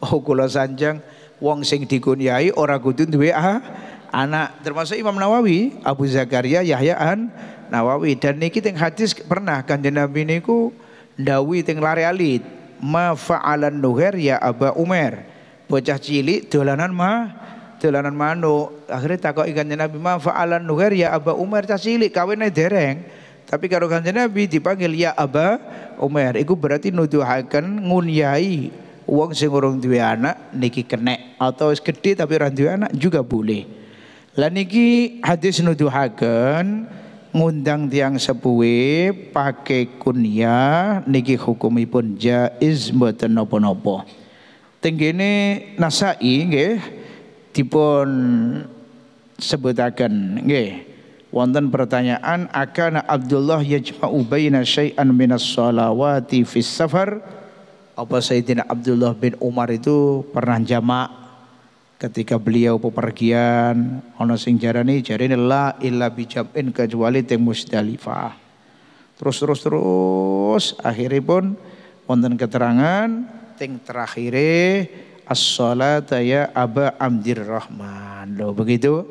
Oh kula sanjang wong sing dikunyai ora kudu duwe ah, anak termasuk Imam Nawawi, Abu Zakaria Yahya an Nawawi dan niki teng hadis pernah kanjeng Nabi niku ndawi teng lare alit ma fa'alan nuher ya Aba Umar. Bocah cilik dolanan mah dolanan manuk. Akhirnya takok ikan Nabi ma fa'alan nuher ya Aba Umar cah cilik kawin dereng. Tapi kalau kanjeng Nabi dipanggil ya Aba Umar, itu berarti nuduhaken ngunyai uang sing urung duwe anak niki kene, atau wis gede tapi ora duwe anak juga boleh. Lan niki hadis nuduhaken ngundang tiang sepuwe pakai kunyah niki hukumipun jaiz mboten napa-napa. Tenggene Nasai nggih dipun sebutaken nggih wonten pertanyaan akana Abdullah yajma'u baina syai'an minas salawati fis safar apa Sayyidina Abdullah bin Umar itu pernah jamak ketika beliau pepergian ana sing jarani jarine la illa bijam'in kecuali teng Musdalifah terus terus terus akhirnya pun wonten keterangan teng terakhire as-salata ya Aba Amdir Rahman loh begitu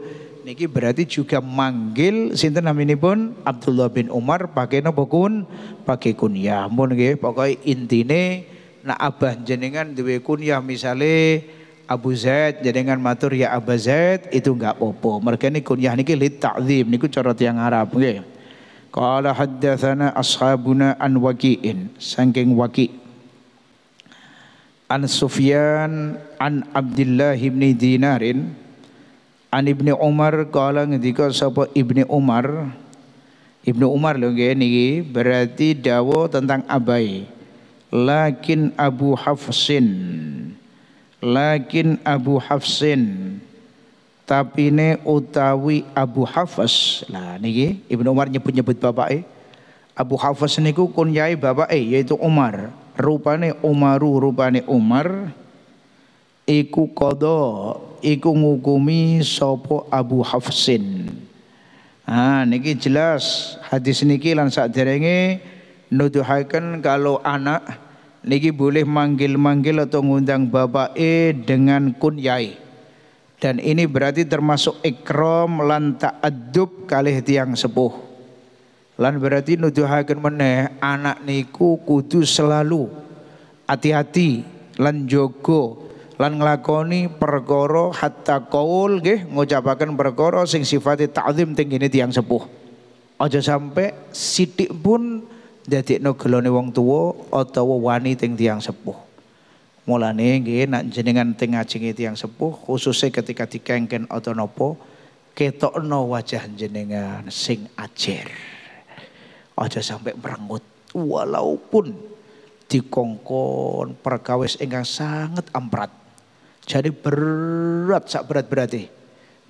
niki berarti juga manggil sinten pun Abdullah bin Umar pakai nopo kun pakai kunyah mun nggih pokoke intine nak abah jenengan duwe kunyah misale Abu Zaid jenengan matur ya Abu Zaid itu enggak popo mereka ini kunyah niki lit ta'zim niku cara tiang Arab nggih qala haddatsana ashabuna an waqi'in saking waqi' an Sufyan an Abdullah bin Dinarin An Ibni Umar kala ngendika sapa Ibni Umar Ibnu Umar lho nggih niki berarti dawo tentang abai lakin Abu Hafsin lakin Abu Hafsin ne utawi Abu Hafs lah niki Ibnu Umar nyebut-nyebut bapake Abu Hafs niku kunyai bapake yaitu Umar rupane Umaru rupane Umar iku kodo iku ngukumi sopo Abu Hafsin. Ah niki jelas hadis niki lan saderenge nuduhaken kalau anak niki boleh manggil-manggil atau ngundang e dengan kunyai. Dan ini berarti termasuk ikram lan ta'addub kalih tiang sepuh. Lan berarti nuduhaken meneh anak niku kudu selalu hati-hati lan jogo lan nglakoni pergoro hatta kaul nggih ngucapaken perkara sing sifati ta'zim teng ngene tiyang sepuh. Aja sampe sithik pun dadekno gelone wong tuwa atau wani teng tiyang sepuh. Mulane nggih nak jenengan teng ngajenge tiang sepuh khususnya ketika dikengken nopo ketok ketokno wajah jenengan sing ajer. Aja sampe merengut walaupun dikongkon perkawis ingkang sangat amprat. Jadi berat sak berat berarti.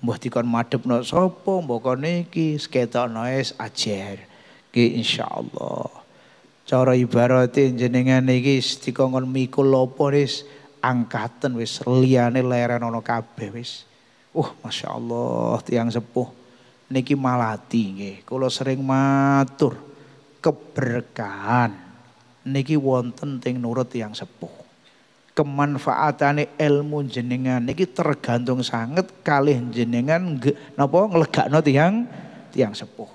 Mbah dikon no sapa, mbah kon iki seketokno noes ajar. Ki insyaallah. Cara ibarate jenengan iki dikon mikul apa wis angkatan wis liyane leren ana kabeh wis. Uh, Masya Allah tiang sepuh. Niki malati nggih. Kula sering matur keberkahan niki wonten ting nurut tiang sepuh kemanfaatane ilmu jenengan niki tergantung sangat kali jenengan napa nglegakno tiyang tiang sepuh.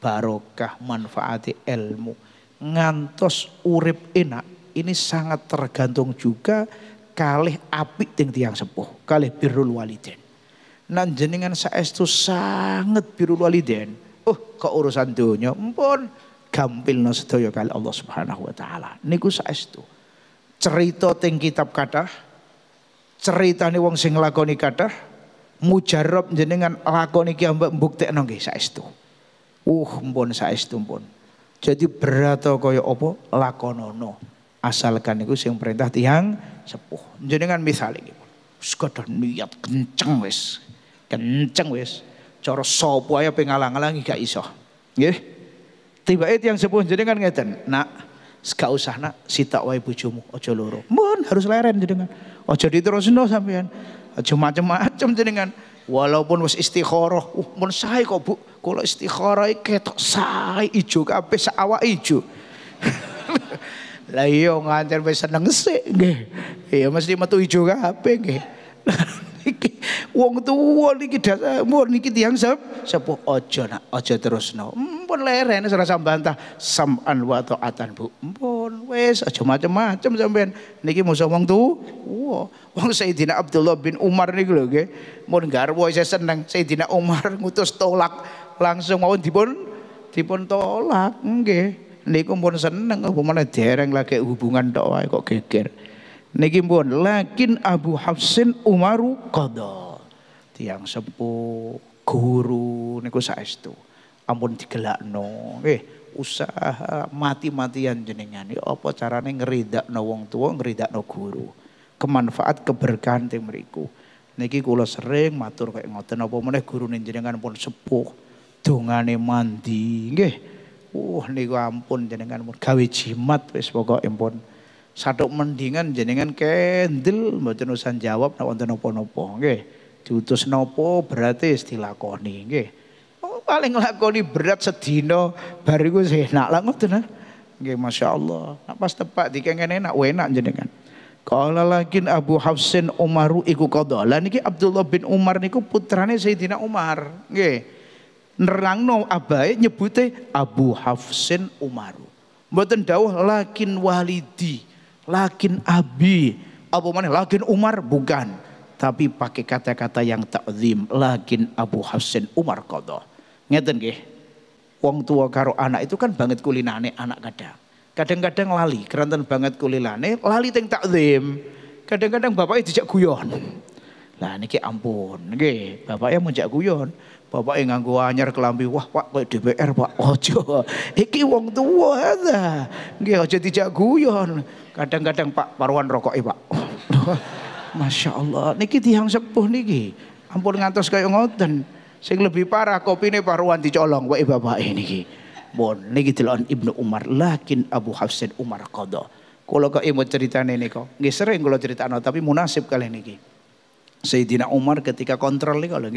Barokah manfaati ilmu ngantos urip enak ini sangat tergantung juga kalih api ting tiang sepuh, kalih birrul waliden Nan jenengan saestu sangat birrul waliden Oh, urusan dunia, mpun gampil sedaya kali Allah Subhanahu wa taala. Niku saestu cerita teng kitab cerita ceritane wong sing lakoni kathah mujarob jenengan lakoni ki ambek mbuktekno nggih saestu uh mpun saestu mbon jadi berat opo lakono lakonono asalkan itu sing perintah tiang sepuh jenengan misalnya iki sekedar niat kenceng wes kenceng wes cara sapa ae pengalang-alangi gak iso nggih tiba-tiba yang sepuh jenengan ngeten nak usah usahna sita wae bojomu aja loro. Mun harus leren jenengan. Aja diterusno sampean. Aja macem macam jenengan. Walaupun wis istikharah, uh, mun sae kok Bu, kula istikharah ketok sae ijo kabeh sak awak ijo. Lah iya ngancen wis seneng sik nggih. Iya mesti metu ijo kabeh nggih. iki wong tuwa niki dasar mun niki tiyang sep sepuh aja nak aja terusno. Mpun lerene serasa bantah sam'an wa taatan Bu. Mpun wis aja macam-macam sampean. Niki musuh wong tuwa. Wong Sayyidina Abdullah bin Umar niku lho nggih. Mun garwa saya seneng Sayyidina Umar ngutus tolak langsung Mau dipun dipun tolak nggih. Niku pun seneng apa malah dereng lagi hubungan tok wae kok geger niki pun lakin Abu Hafsin Umaru qada tiang sepuh guru niku itu, ampun digelakno eh usaha mati-matian jenengan ya apa carane ngridakno wong tuwa ngridakno guru kemanfaat keberkahan teng mriku niki kula sering matur kaya ngoten apa meneh gurune jenengan pun sepuh dungane mandi nggih wah uh, niku ampun jenengan pun gawe jimat wis pokoke ampun satu mendingan jenengan kendel mboten usah jawab nek wonten napa-napa nggih. Diutus napa berarti istilah nggih. Oh, paling lakoni berat sedina bar iku enak lah ngoten Nggih masyaallah. Nek pas di kengen enak enak jenengan. Kala lakin Abu Hafsin Umaru iku qadha. Lah niki Abdullah bin Umar niku putrane Sayyidina Umar. Nggih. Nerangno abai nyebute Abu Hafsin Umaru. Mboten dawuh lakin walidi. Lakin Abi, Abu mana? Lakin Umar bukan, tapi pakai kata-kata yang takzim. Lakin Abu Hasan Umar kodoh. Ngeten nggih. Wong tua karo anak itu kan banget kulinane anak kadang. Kadang-kadang lali, keranten banget kulinane, lali teng takzim. Kadang-kadang bapaknya dijak guyon. Lah niki ampun, nggih, bapaknya menjak guyon. Bapak yang nganggo anyar kelambi, wah Pak kowe DPR Pak ojo. Iki wong tua ada, Nggih aja tidak guyon. Kadang-kadang Pak paruan rokok iba. Masya Allah, niki tiang sepuh niki. Ampun ngantos kayak ngoten. Sing lebih parah kopi nih paruan dicolong iba bapak ki. Bon, niki telon Ibnu Umar, lakin Abu Hafsid Umar kado. Kalau kau mau cerita nih kok, nggak sering kalau cerita no, tapi munasib kali niki. Sayyidina Umar ketika kontrol nih kalau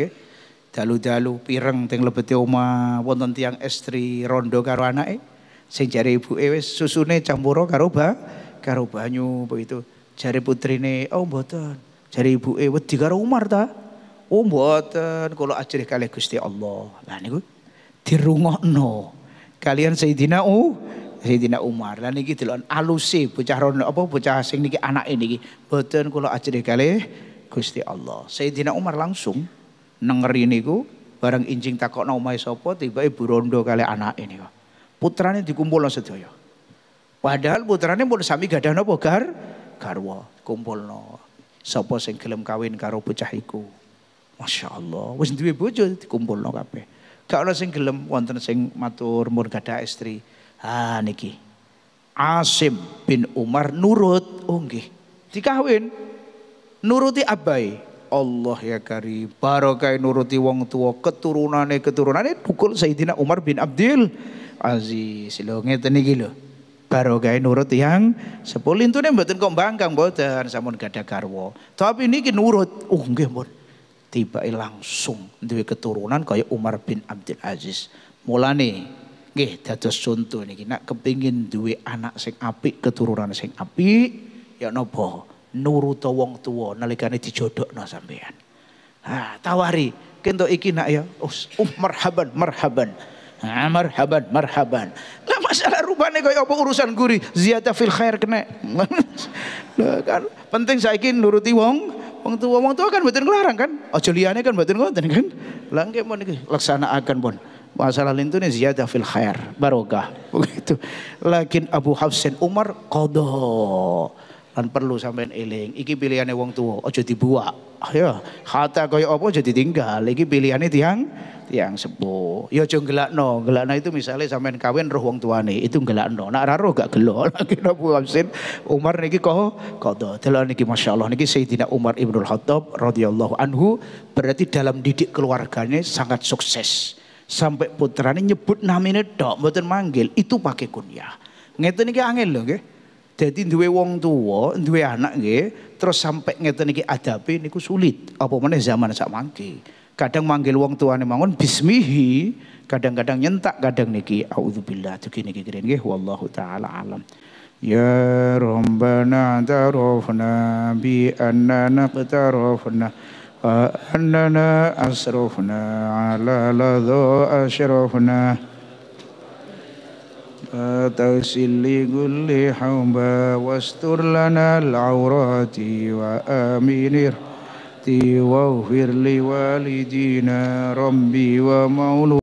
dalu-dalu pireng teng lebeti oma wonten tiang estri rondo karo anake sing jare e wis susune campuro karo ba karo banyu begitu jare putrine oh mboten jare e wedi karo Umar ta oh mboten kula ajrih kalih Gusti Allah lah niku dirungokno kalian sayidina U sayidina Umar lan niki delok aluse bocah rondo apa bocah sing niki anake niki mboten kula ajrih kalih Gusti Allah sayidina Umar langsung nengeri niku bareng injing takokno sopo Tiba ibu rondo kali anak anake niku. Putrane dikumpulno sedaya. Padahal putrane pun sami gadah nopo gar garwa kumpul Sapa sing gelem kawin karo bocah iku. Masya Allah, wis duwe bojo dikumpulno kabeh. Gak Kalo sing gelem wonten sing matur mur gadah istri. Ha ah, niki. Asim bin Umar nurut, oh nggih. Dikawin. Nuruti abai. Allah ya karim. barokah nuruti wong tua keturunannya keturunannya dukul Sayyidina Umar bin Abdul Aziz. Lho ngeten lo lho. Barokai nurut yang sepuluh itu nih mboten kok bangkang mboten samun gada garwa. Tapi niki nurut. uh nggih pun. Tiba langsung duwe keturunan kayak Umar bin Abdul Aziz. Mulane gih dados contoh niki nak kepingin duwe anak sing apik keturunan sing apik ya nopo nuruto wong tuwa nalikane dijodhokno sampean. Ha, tawari kento iki nak ya. Us, oh, uh, um, marhaban, marhaban. Ha, marhaban, marhaban. Lah masalah rupane kaya apa urusan guri ziyadah fil khair kena. lah kan penting saiki nuruti wong wong tuwa wong tuwa kan mboten nglarang kan. Aja liyane kan mboten ngoten kan. Lah nggih mon iki laksanakaken pun. Masalah lintune ziyadah fil khair, barokah. Begitu. Lakin Abu Hafsin Umar kodoh. Kan perlu sampean eling. Iki pilihannya wong tua, aja dibuak. Ya, kata kaya apa jadi ditinggal. Iki pilihannya tiang tiang sepuh. Ya no. gelakno. Gelakno itu misalnya sampean kawin roh wong nih, itu gelakno. Nak raro gak gelo. Lagi Abu Hamsin Umar niki kau kodo. Delok niki masya allah niki Sayyidina Umar Ibnul Khattab radhiyallahu anhu berarti dalam didik keluarganya sangat sukses. Sampai putrane nyebut namanya dok, mboten manggil, itu pakai kunyah. ngerti niki angin loh. nggih. Okay? Jadi dua wong tua, dua anak ge, terus sampai ngerti niki adabi niku sulit. Apa mana zaman sak mangki? Kadang manggil wong tua nih mangun bismihi, kadang-kadang nyentak, kadang niki auzubillah tuh niki keren nggih wallahu taala alam. Ya Rabbana tarofna bi annana qtarofna wa annana asrofna ala ladho asrofna تغسل لكل حوبا واستر لنا العورات وآمن واغفر لوالدينا ربي ومولونا